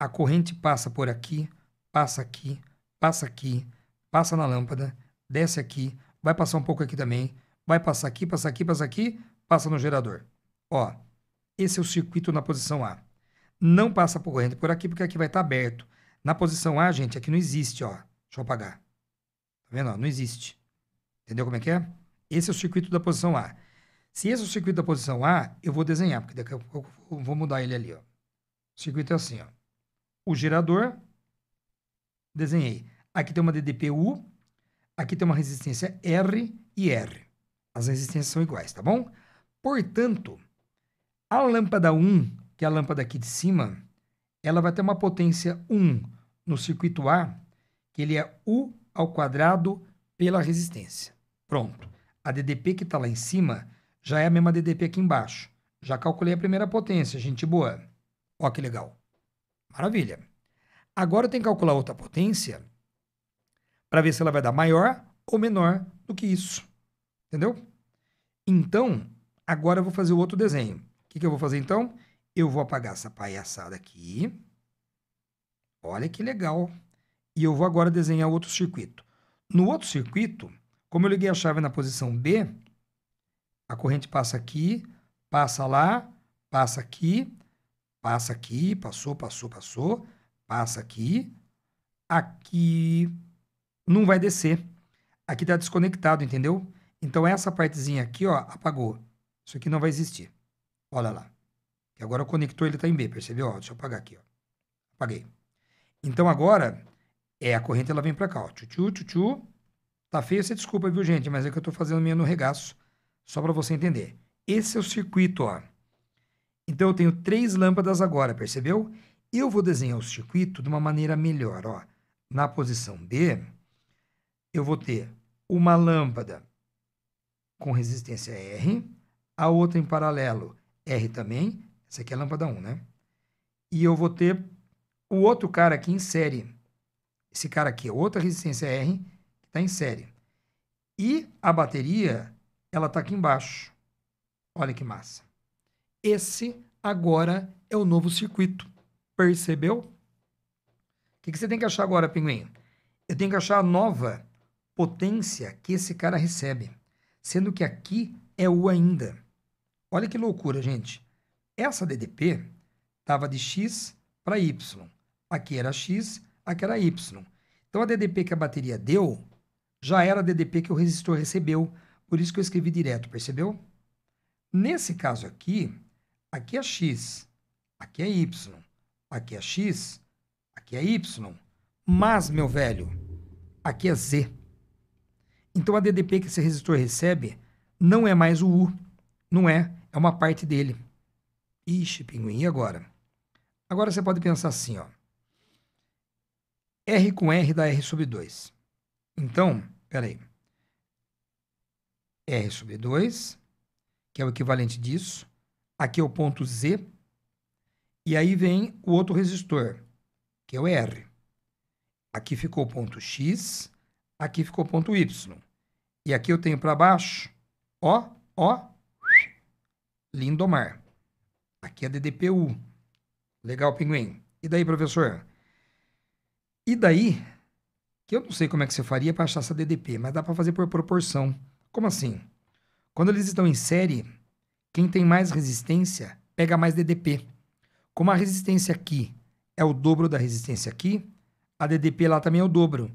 a corrente passa por aqui, passa aqui, passa aqui, passa na lâmpada, desce aqui, vai passar um pouco aqui também, vai passar aqui, passa aqui, passa aqui, passa no gerador. Ó, esse é o circuito na posição A. Não passa por corrente por aqui, porque aqui vai estar tá aberto. Na posição A, gente, aqui não existe, ó. Deixa eu apagar. Tá vendo? Ó, não existe. Entendeu como é que é? Esse é o circuito da posição A. Se esse é o circuito da posição A, eu vou desenhar, porque daqui a pouco eu vou mudar ele ali, ó. O circuito é assim, ó o gerador, desenhei. Aqui tem uma DDPU, aqui tem uma resistência R e R. As resistências são iguais, tá bom? Portanto, a lâmpada 1, que é a lâmpada aqui de cima, ela vai ter uma potência 1 no circuito A, que ele é U ao quadrado pela resistência. Pronto. A DDP que está lá em cima já é a mesma DDP aqui embaixo. Já calculei a primeira potência, gente boa. Ó que legal. Maravilha. Agora eu tenho que calcular outra potência para ver se ela vai dar maior ou menor do que isso. Entendeu? Então, agora eu vou fazer o outro desenho. O que, que eu vou fazer então? Eu vou apagar essa palhaçada aqui. Olha que legal. E eu vou agora desenhar outro circuito. No outro circuito, como eu liguei a chave na posição B, a corrente passa aqui, passa lá, passa aqui, Passa aqui, passou, passou, passou. Passa aqui. Aqui não vai descer. Aqui está desconectado, entendeu? Então essa partezinha aqui, ó, apagou. Isso aqui não vai existir. Olha lá. E agora o conector ele está em B, percebeu? Ó, deixa eu apagar aqui, ó. Apaguei. Então agora é a corrente ela vem para cá, ó. Tchutchu, Tá feio você desculpa, viu, gente? Mas é que eu estou fazendo minha no regaço, só para você entender. Esse é o circuito, ó. Então eu tenho três lâmpadas agora, percebeu? Eu vou desenhar o circuito de uma maneira melhor. Ó. Na posição B, eu vou ter uma lâmpada com resistência R, a outra em paralelo R também, essa aqui é a lâmpada 1, né? E eu vou ter o outro cara aqui em série. Esse cara aqui, é outra resistência R, que está em série. E a bateria, ela está aqui embaixo. Olha que massa. Esse agora é o novo circuito. Percebeu? O que, que você tem que achar agora, pinguim? Eu tenho que achar a nova potência que esse cara recebe, sendo que aqui é U ainda. Olha que loucura, gente. Essa DDP estava de X para Y. Aqui era X, aqui era Y. Então a DDP que a bateria deu já era a DDP que o resistor recebeu, por isso que eu escrevi direto, percebeu? Nesse caso aqui, aqui é X, aqui é Y, aqui é X, aqui é Y. Mas, meu velho, aqui é Z. Então a DDP que esse resistor recebe não é mais o U. Não é, é uma parte dele. Ixi, pinguim, e agora? Agora você pode pensar assim, ó. R com R dá R sobre 2. Então, peraí. R sobre 2, que é o equivalente disso, Aqui é o ponto Z. E aí vem o outro resistor, que é o R. Aqui ficou o ponto X, aqui ficou o ponto Y. E aqui eu tenho para baixo, ó, ó, Lindomar. Aqui é DDPU. Legal, pinguim. E daí, professor? E daí, que eu não sei como é que você faria para achar essa DDP, mas dá para fazer por proporção. Como assim? Quando eles estão em série, quem tem mais resistência pega mais DDP. Como a resistência aqui é o dobro da resistência aqui, a DDP lá também é o dobro.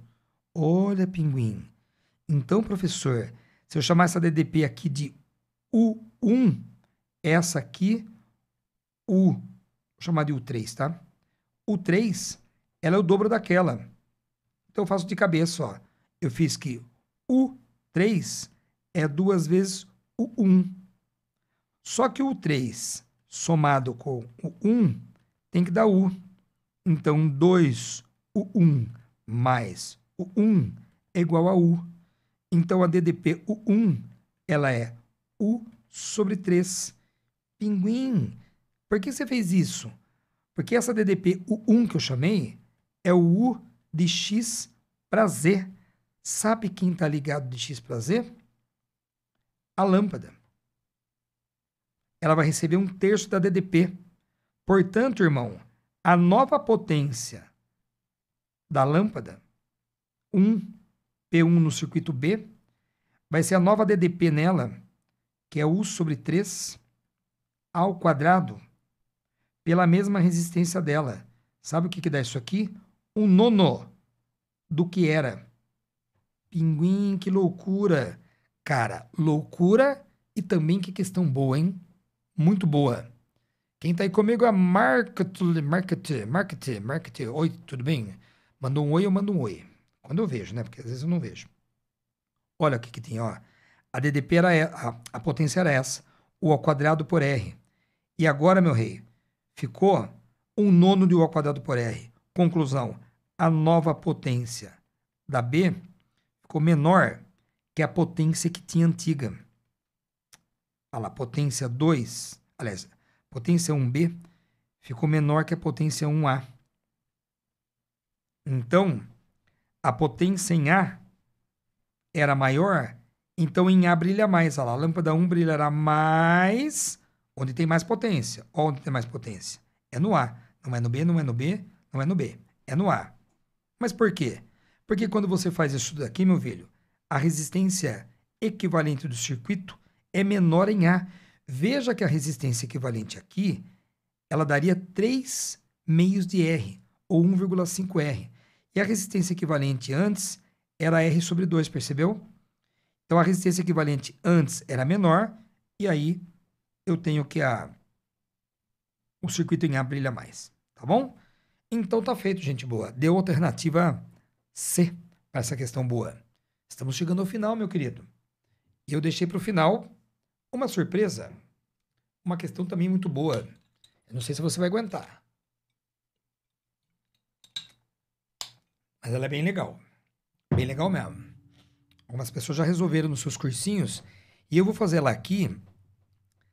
Olha, pinguim. Então, professor, se eu chamar essa DDP aqui de U1, essa aqui, U, vou chamar de U3, tá? U3, ela é o dobro daquela. Então, eu faço de cabeça, ó. Eu fiz que U3 é duas vezes U1. Só que o 3 somado com o 1 tem que dar U. Então, 2, o 1 mais o 1 é igual a U. Então, a DDP o 1 ela é U sobre 3. Pinguim, por que você fez isso? Porque essa DDP o 1 que eu chamei é o U de X para Z. Sabe quem está ligado de X para Z? A lâmpada ela vai receber um terço da DDP. Portanto, irmão, a nova potência da lâmpada, 1 P1 no circuito B, vai ser a nova DDP nela, que é U sobre 3 ao quadrado, pela mesma resistência dela. Sabe o que, que dá isso aqui? Um nono do que era. Pinguim, que loucura! Cara, loucura e também que questão boa, hein? muito boa. Quem está aí comigo é Market, Market, Market, Market. Oi, tudo bem? Mandou um oi, eu mando um oi. Quando eu vejo, né? Porque às vezes eu não vejo. Olha o que, que tem, ó. A DDP era a, a potência era essa, o ao quadrado por R. E agora, meu rei, ficou um nono de o ao quadrado por R. Conclusão, a nova potência da B ficou menor que a potência que tinha antiga. Olha lá, potência 2, aliás, potência 1B ficou menor que a potência 1A. Então, a potência em A era maior, então em A brilha mais. Olha lá, a lâmpada 1 brilhará mais onde tem mais potência. Onde tem mais potência? É no A. Não é no B, não é no B, não é no B. É no A. Mas por quê? Porque quando você faz isso daqui, meu filho, a resistência equivalente do circuito é menor em A. Veja que a resistência equivalente aqui, ela daria 3 meios de R, ou 1,5R. E a resistência equivalente antes era R sobre 2, percebeu? Então, a resistência equivalente antes era menor, e aí eu tenho que a, o circuito em A brilha mais, tá bom? Então, tá feito, gente boa. Deu alternativa C para essa questão boa. Estamos chegando ao final, meu querido. E eu deixei para o final uma surpresa, uma questão também muito boa. Eu não sei se você vai aguentar. Mas ela é bem legal. Bem legal mesmo. Algumas pessoas já resolveram nos seus cursinhos. E eu vou fazer ela aqui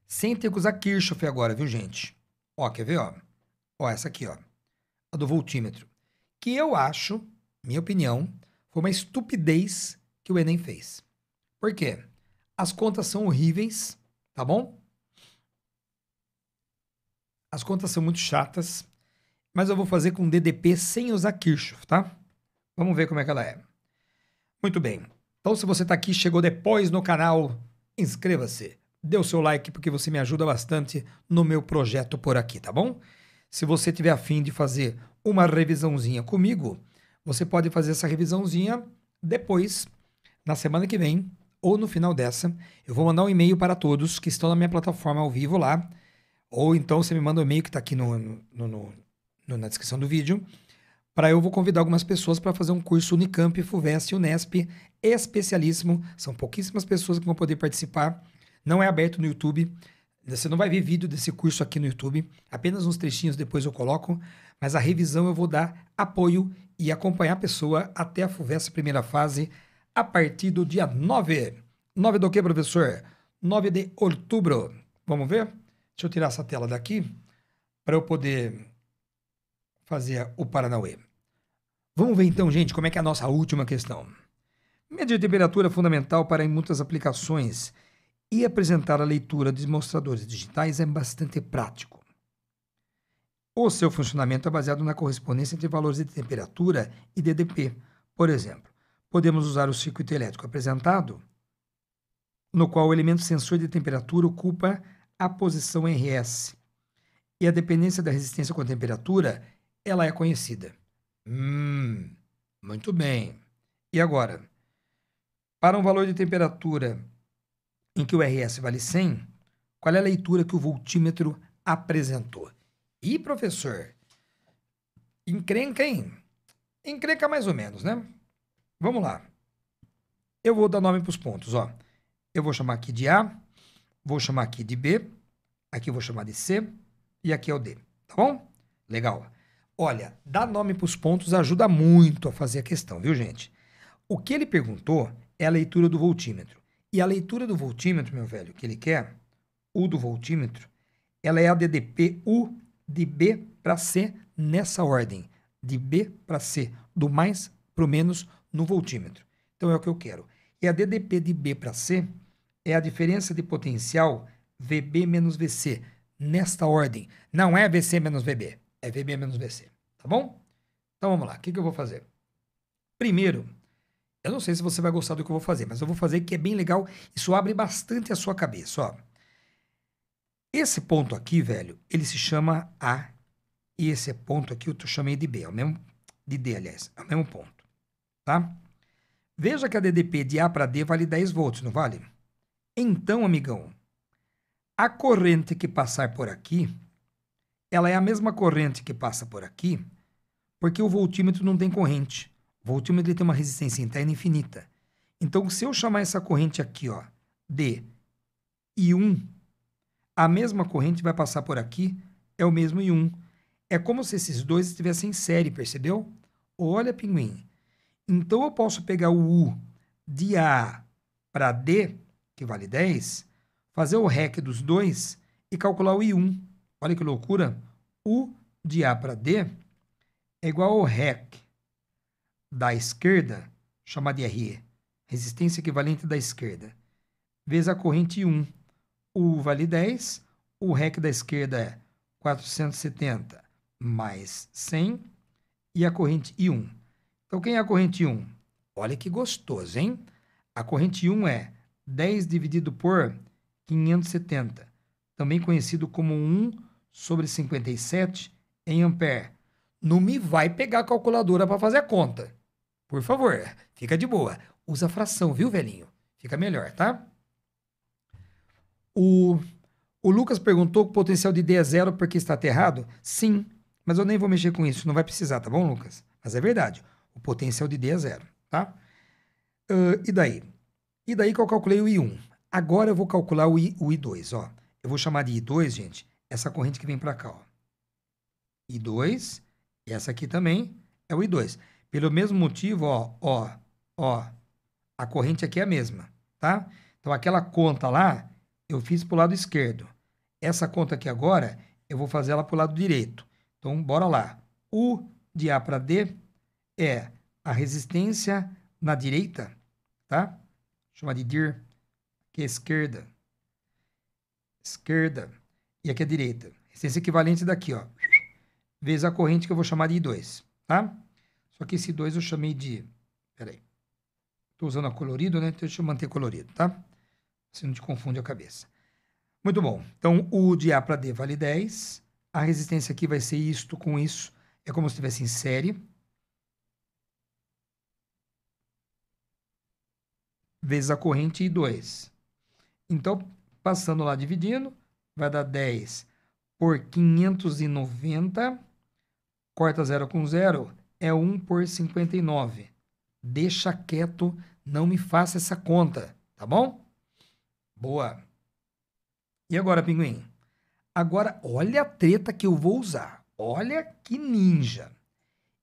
sem ter que usar Kirchhoff agora, viu, gente? Ó, quer ver, ó? Ó, essa aqui, ó. A do voltímetro. Que eu acho, minha opinião, foi uma estupidez que o Enem fez. Por quê? As contas são horríveis, tá bom? As contas são muito chatas, mas eu vou fazer com DDP sem usar Kirchhoff, tá? Vamos ver como é que ela é. Muito bem. Então, se você está aqui, chegou depois no canal, inscreva-se. Dê o seu like, porque você me ajuda bastante no meu projeto por aqui, tá bom? Se você tiver afim de fazer uma revisãozinha comigo, você pode fazer essa revisãozinha depois, na semana que vem, ou no final dessa, eu vou mandar um e-mail para todos que estão na minha plataforma ao vivo lá. Ou então você me manda o um e-mail que está aqui no, no, no, na descrição do vídeo. Para eu vou convidar algumas pessoas para fazer um curso Unicamp, FUVEST, Unesp, especialíssimo. São pouquíssimas pessoas que vão poder participar. Não é aberto no YouTube. Você não vai ver vídeo desse curso aqui no YouTube. Apenas uns trechinhos depois eu coloco. Mas a revisão eu vou dar apoio e acompanhar a pessoa até a FUVEST primeira fase a partir do dia 9. 9 do que, professor? 9 de outubro. Vamos ver? Deixa eu tirar essa tela daqui para eu poder fazer o Paranauê. Vamos ver então, gente, como é que é a nossa última questão. Média de temperatura é fundamental para muitas aplicações e apresentar a leitura de mostradores digitais é bastante prático. O seu funcionamento é baseado na correspondência entre valores de temperatura e DDP, por exemplo podemos usar o circuito elétrico apresentado, no qual o elemento sensor de temperatura ocupa a posição RS. E a dependência da resistência com a temperatura, ela é conhecida. Hum, muito bem. E agora? Para um valor de temperatura em que o RS vale 100, qual é a leitura que o voltímetro apresentou? E professor, encrenca, hein? Encrenca mais ou menos, né? Vamos lá. Eu vou dar nome para os pontos, ó. Eu vou chamar aqui de A, vou chamar aqui de B, aqui vou chamar de C e aqui é o D, tá bom? Legal. Olha, dar nome para os pontos ajuda muito a fazer a questão, viu, gente? O que ele perguntou é a leitura do voltímetro. E a leitura do voltímetro, meu velho, que ele quer, U do voltímetro, ela é a DDP U de B para C nessa ordem, de B para C, do mais para o menos no voltímetro. Então é o que eu quero. E a DDP de B para C é a diferença de potencial VB menos VC, nesta ordem. Não é VC menos VB, é VB menos VC, tá bom? Então vamos lá, o que, que eu vou fazer? Primeiro, eu não sei se você vai gostar do que eu vou fazer, mas eu vou fazer que é bem legal, isso abre bastante a sua cabeça, ó. Esse ponto aqui, velho, ele se chama A, e esse ponto aqui eu chamei de B, é o mesmo, de D, aliás, é o mesmo ponto tá? Veja que a DDP de A para D vale 10 volts, não vale? Então, amigão, a corrente que passar por aqui, ela é a mesma corrente que passa por aqui, porque o voltímetro não tem corrente. O voltímetro tem uma resistência interna infinita. Então, se eu chamar essa corrente aqui, ó, de I1, a mesma corrente vai passar por aqui, é o mesmo I1. É como se esses dois estivessem em série, percebeu? Olha, pinguim, então eu posso pegar o U de A para D, que vale 10, fazer o REC dos dois e calcular o I1. Olha que loucura! U de A para D é igual ao REC da esquerda, chamado de RE, resistência equivalente da esquerda, vezes a corrente i 1. U vale 10, o REC da esquerda é 470 mais 100 e a corrente I1. Então, quem é a corrente 1? Olha que gostoso, hein? A corrente 1 é 10 dividido por 570, também conhecido como 1 sobre 57 em ampere. Não me vai pegar a calculadora para fazer a conta. Por favor, fica de boa. Usa fração, viu, velhinho? Fica melhor, tá? O, o Lucas perguntou que o potencial de D é zero porque está aterrado? Sim, mas eu nem vou mexer com isso, não vai precisar, tá bom, Lucas? Mas é verdade. O potencial de D é zero, tá? Uh, e daí? E daí que eu calculei o I1. Agora eu vou calcular o, I, o I2, ó. Eu vou chamar de I2, gente, essa corrente que vem para cá, ó. I2, essa aqui também é o I2. Pelo mesmo motivo, ó, ó, ó, a corrente aqui é a mesma, tá? Então, aquela conta lá, eu fiz para o lado esquerdo. Essa conta aqui agora, eu vou fazer ela para o lado direito. Então, bora lá. U de A para D é a resistência na direita, tá? Chama de dir, que é esquerda. Esquerda. E aqui é direita. Resistência equivalente daqui, ó. Vezes a corrente que eu vou chamar de I2, tá? Só que esse 2 eu chamei de... Peraí. Estou usando a colorido, né? Então deixa eu manter colorido, tá? Assim não te confunde a cabeça. Muito bom. Então, U de A para D vale 10. A resistência aqui vai ser isto com isso. É como se estivesse em série. vezes a corrente e 2. Então, passando lá dividindo, vai dar 10 por 590, corta zero com zero, é 1 por 59. Deixa quieto, não me faça essa conta, tá bom? Boa. E agora, pinguim? Agora, olha a treta que eu vou usar. Olha que ninja.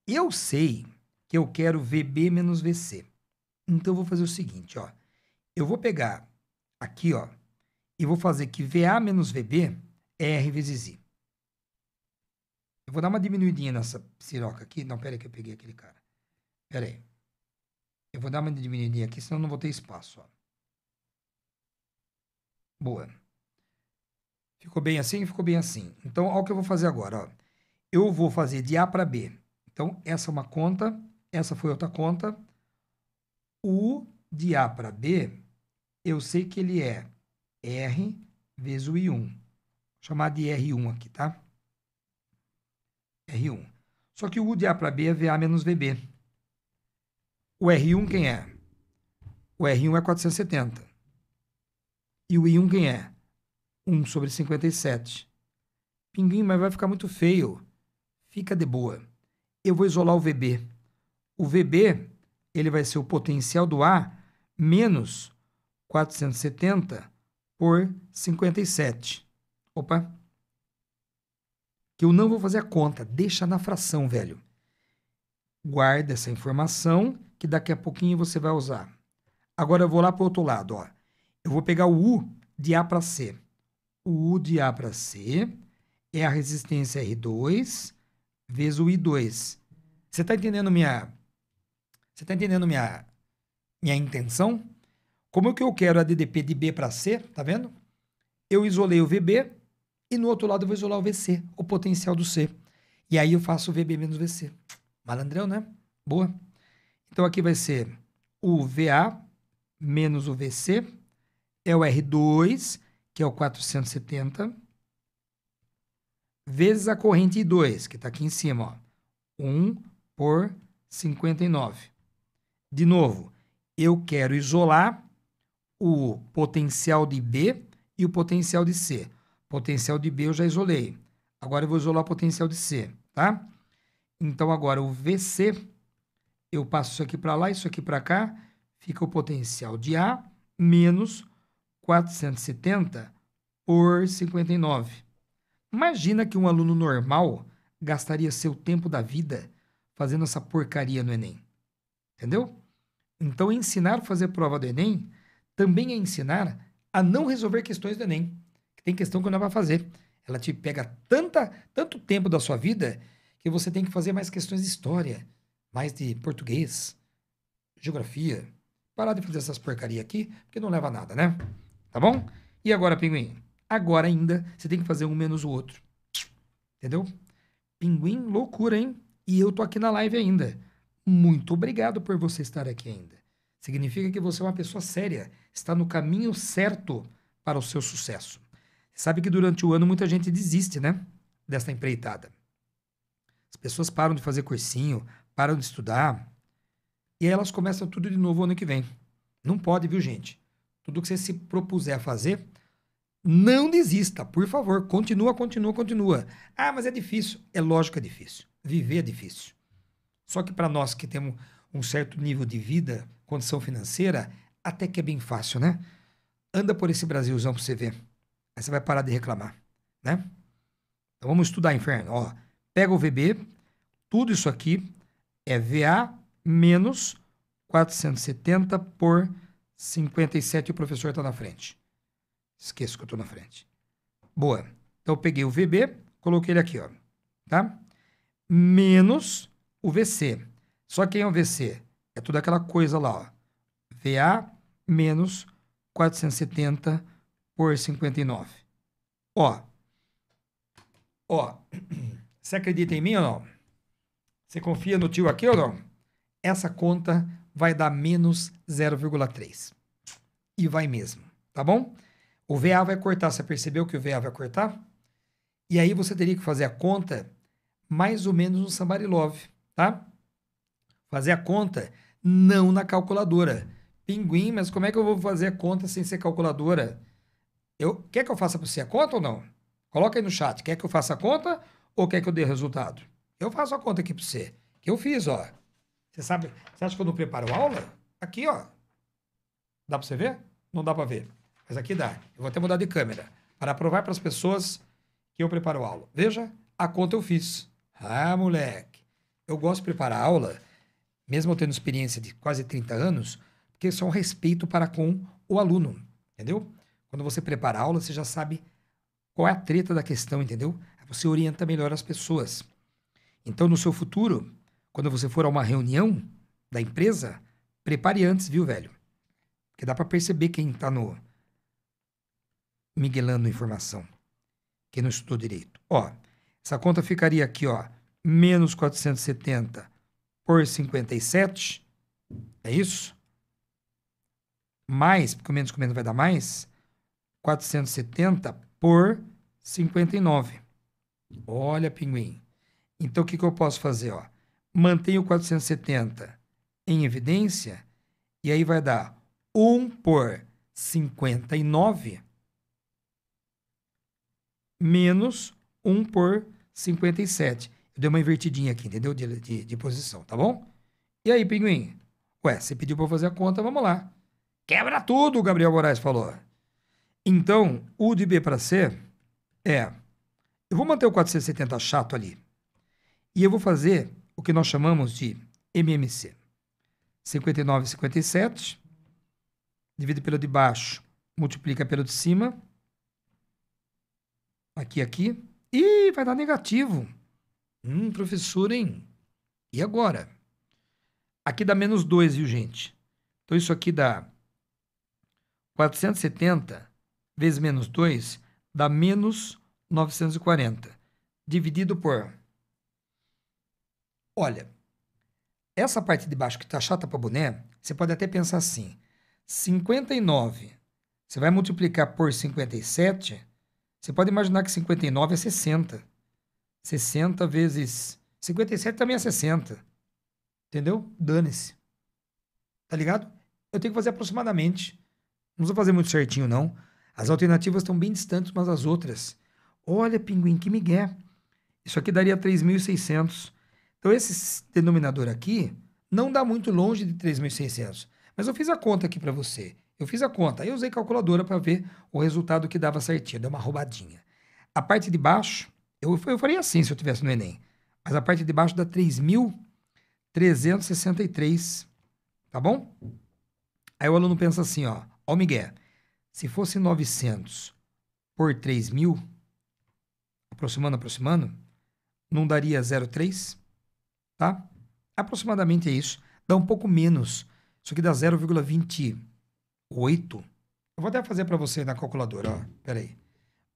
Eu sei que eu quero VB menos VC. Então, eu vou fazer o seguinte, ó. Eu vou pegar aqui, ó, e vou fazer que VA menos VB é R vezes I. Eu vou dar uma diminuidinha nessa siroca aqui. Não, pera aí que eu peguei aquele cara. Pera aí. Eu vou dar uma diminuidinha aqui, senão não vou ter espaço, ó. Boa. Ficou bem assim? Ficou bem assim. Então, olha o que eu vou fazer agora, ó. Eu vou fazer de A para B. Então, essa é uma conta, essa foi outra conta. O de A para B eu sei que ele é R vezes o I1. Vou chamar de R1 aqui, tá? R1. Só que o U de A para B é VA menos VB. O R1 quem é? O R1 é 470. E o I1 quem é? 1 sobre 57. Pinguim, mas vai ficar muito feio. Fica de boa. Eu vou isolar o VB. O VB, ele vai ser o potencial do A menos 470 por 57. Opa. Que eu não vou fazer a conta, deixa na fração, velho. Guarda essa informação que daqui a pouquinho você vai usar. Agora eu vou lá para o outro lado, ó. Eu vou pegar o U de A para C. O U de A para C é a resistência R2 vezes o I2. Você está entendendo minha Você está entendendo minha minha intenção? Como é que eu quero a DDP de B para C, tá vendo? Eu isolei o VB e no outro lado eu vou isolar o VC, o potencial do C. E aí eu faço o VB menos VC. Malandrão, né? Boa. Então aqui vai ser o VA menos o VC é o R2, que é o 470, vezes a corrente I2, que está aqui em cima, ó. 1 por 59. De novo, eu quero isolar o potencial de B e o potencial de C. Potencial de B eu já isolei. Agora eu vou isolar o potencial de C, tá? Então agora o VC, eu passo isso aqui para lá, isso aqui para cá, fica o potencial de A menos 470 por 59. Imagina que um aluno normal gastaria seu tempo da vida fazendo essa porcaria no Enem. Entendeu? Então, ensinar a fazer prova do Enem também é ensinar a não resolver questões do Enem. Tem questão que não vou para fazer. Ela te pega tanta, tanto tempo da sua vida que você tem que fazer mais questões de história, mais de português, geografia. Parar de fazer essas porcaria aqui, porque não leva a nada, né? Tá bom? E agora, pinguim? Agora ainda você tem que fazer um menos o outro. Entendeu? Pinguim, loucura, hein? E eu tô aqui na live ainda. Muito obrigado por você estar aqui ainda. Significa que você é uma pessoa séria, está no caminho certo para o seu sucesso. Sabe que durante o ano muita gente desiste, né? Desta empreitada. As pessoas param de fazer cursinho, param de estudar, e aí elas começam tudo de novo ano que vem. Não pode, viu, gente? Tudo que você se propuser a fazer, não desista, por favor. Continua, continua, continua. Ah, mas é difícil. É lógico que é difícil. Viver é difícil. Só que para nós que temos um certo nível de vida, condição financeira, até que é bem fácil, né? Anda por esse Brasilzão pra você ver. Aí você vai parar de reclamar, né? Então vamos estudar, inferno. Ó, pega o VB, tudo isso aqui é VA menos 470 por 57 e o professor está na frente. Esqueço que eu estou na frente. Boa. Então eu peguei o VB, coloquei ele aqui, ó, tá? Menos o VC. Só que é um VC é tudo aquela coisa lá, ó. VA menos 470 por 59. Ó. Ó. Você acredita em mim ou não? Você confia no tio aqui ou não? Essa conta vai dar menos 0,3. E vai mesmo, tá bom? O VA vai cortar. Você percebeu que o VA vai cortar? E aí você teria que fazer a conta mais ou menos no Sambarilove, tá? tá? fazer a conta não na calculadora. Pinguim, mas como é que eu vou fazer a conta sem ser calculadora? Eu, quer que eu faça para você a conta ou não? Coloca aí no chat. Quer que eu faça a conta ou quer que eu dê resultado? Eu faço a conta aqui para você. Que eu fiz, ó. Você sabe? Você acha que eu não preparo aula? Aqui, ó. Dá para você ver? Não dá para ver. Mas aqui dá. Eu vou até mudar de câmera para provar para as pessoas que eu preparo aula. Veja, a conta eu fiz. Ah, moleque. Eu gosto de preparar aula mesmo tendo experiência de quase 30 anos, porque só um respeito para com o aluno, entendeu? Quando você prepara a aula, você já sabe qual é a treta da questão, entendeu? Você orienta melhor as pessoas. Então, no seu futuro, quando você for a uma reunião da empresa, prepare antes, viu, velho? Porque dá para perceber quem tá no miguelando informação, quem não estudou direito. Ó, essa conta ficaria aqui, ó, menos 470 por 57, é isso? Mais, porque o menos com menos vai dar mais, 470 por 59. Olha, pinguim. Então, o que, que eu posso fazer? Ó? Mantenho 470 em evidência, e aí vai dar 1 por 59 menos 1 por 57. Eu dei uma invertidinha aqui, entendeu? De, de, de posição, tá bom? E aí, pinguim? Ué, você pediu para fazer a conta, vamos lá. Quebra tudo, o Gabriel Moraes falou. Então, U de B para C é. Eu vou manter o 470 chato ali. E eu vou fazer o que nós chamamos de MMC. 59,57. Divido pelo de baixo, multiplica pelo de cima. Aqui, aqui. E vai dar negativo. Hum, professor, hein? E agora? Aqui dá menos 2, viu, gente? Então isso aqui dá 470 vezes menos 2 dá menos 940, dividido por. Olha, essa parte de baixo que está chata para boné, você pode até pensar assim: 59, você vai multiplicar por 57, você pode imaginar que 59 é 60. 60 vezes. 57 também é 60. Entendeu? Dane-se. Tá ligado? Eu tenho que fazer aproximadamente. Não vou fazer muito certinho, não. As alternativas estão bem distantes umas das outras. Olha, pinguim, que migué. Isso aqui daria 3.600. Então, esse denominador aqui não dá muito longe de 3.600. Mas eu fiz a conta aqui para você. Eu fiz a conta. Eu usei calculadora para ver o resultado que dava certinho. Deu uma roubadinha. A parte de baixo eu, eu faria assim se eu tivesse no Enem. Mas a parte de baixo dá 3.363, tá bom? Aí o aluno pensa assim, ó. Ó Miguel, se fosse 900 por 3.000, aproximando, aproximando, não daria 0,3, tá? Aproximadamente é isso. Dá um pouco menos. Isso aqui dá 0,28. Eu vou até fazer para você na calculadora, ó. aí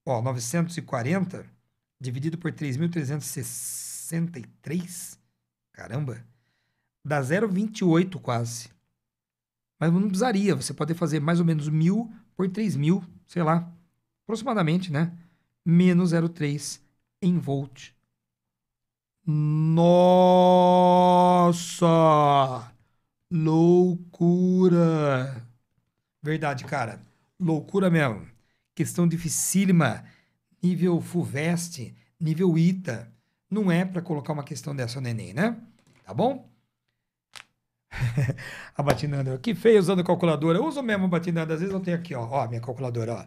Ó, 940 dividido por 3.363, caramba, dá 0,28 quase. Mas não precisaria, você pode fazer mais ou menos 1.000 por 3.000, sei lá, aproximadamente, né? Menos 0,3 em volt. Nossa! Loucura! Verdade, cara. Loucura mesmo. Questão dificílima nível FUVEST, nível ITA. Não é para colocar uma questão dessa no Enem, né? Tá bom? a batinanda, que feio usando calculadora. Eu uso mesmo a batinanda, às vezes eu tenho aqui, ó, ó, minha calculadora, ó.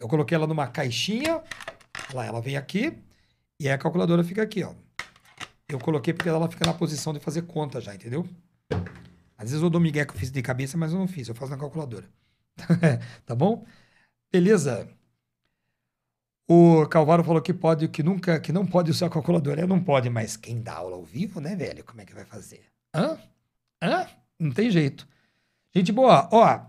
Eu coloquei ela numa caixinha, lá ela vem aqui, e aí a calculadora fica aqui, ó. Eu coloquei porque ela fica na posição de fazer conta já, entendeu? Às vezes eu dou migué que eu fiz de cabeça, mas eu não fiz, eu faço na calculadora. tá bom? Beleza. O Calvaro falou que pode, que nunca, que não pode usar calculadora. Não pode, mas quem dá aula ao vivo, né, velho? Como é que vai fazer? Hã? Hã? Não tem jeito. Gente boa, ó.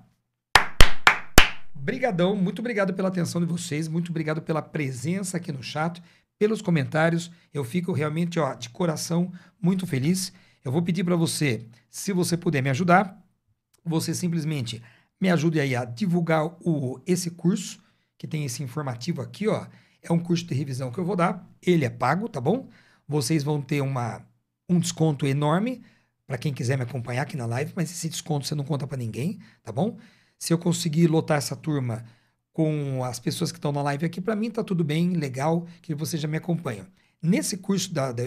Brigadão, muito obrigado pela atenção de vocês, muito obrigado pela presença aqui no chat, pelos comentários. Eu fico realmente, ó, de coração muito feliz. Eu vou pedir para você, se você puder me ajudar, você simplesmente me ajude aí a divulgar o esse curso que tem esse informativo aqui, ó. É um curso de revisão que eu vou dar. Ele é pago, tá bom? Vocês vão ter uma, um desconto enorme para quem quiser me acompanhar aqui na live, mas esse desconto você não conta para ninguém, tá bom? Se eu conseguir lotar essa turma com as pessoas que estão na live aqui, para mim tá tudo bem, legal, que vocês já me acompanham. Nesse curso da, da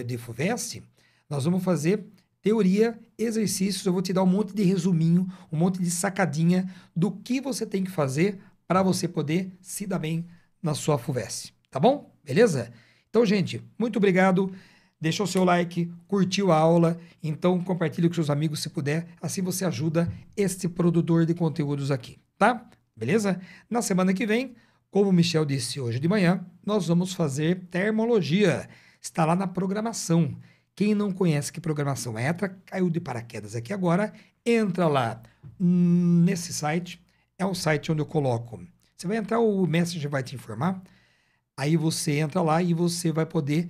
nós vamos fazer teoria, exercícios, eu vou te dar um monte de resuminho, um monte de sacadinha do que você tem que fazer para você poder se dar bem na sua FUVEST, tá bom? Beleza? Então, gente, muito obrigado. Deixou seu like, curtiu a aula, então compartilhe com seus amigos se puder, assim você ajuda este produtor de conteúdos aqui, tá? Beleza? Na semana que vem, como o Michel disse hoje de manhã, nós vamos fazer termologia. Está lá na programação. Quem não conhece que programação é, caiu de paraquedas aqui agora, entra lá nesse site é o site onde eu coloco. Você vai entrar, o Messenger vai te informar. Aí você entra lá e você vai poder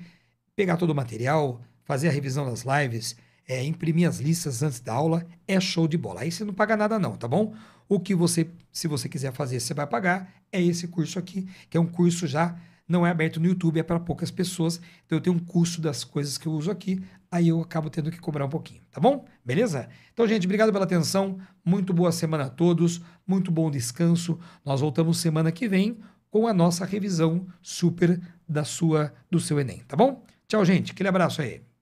pegar todo o material, fazer a revisão das lives, é, imprimir as listas antes da aula. É show de bola. Aí você não paga nada, não, tá bom? O que você, se você quiser fazer, você vai pagar. É esse curso aqui, que é um curso já não é aberto no YouTube, é para poucas pessoas. Então eu tenho um custo das coisas que eu uso aqui, aí eu acabo tendo que cobrar um pouquinho, tá bom? Beleza? Então, gente, obrigado pela atenção. Muito boa semana a todos, muito bom descanso. Nós voltamos semana que vem com a nossa revisão super da sua do seu ENEM, tá bom? Tchau, gente. Aquele abraço aí.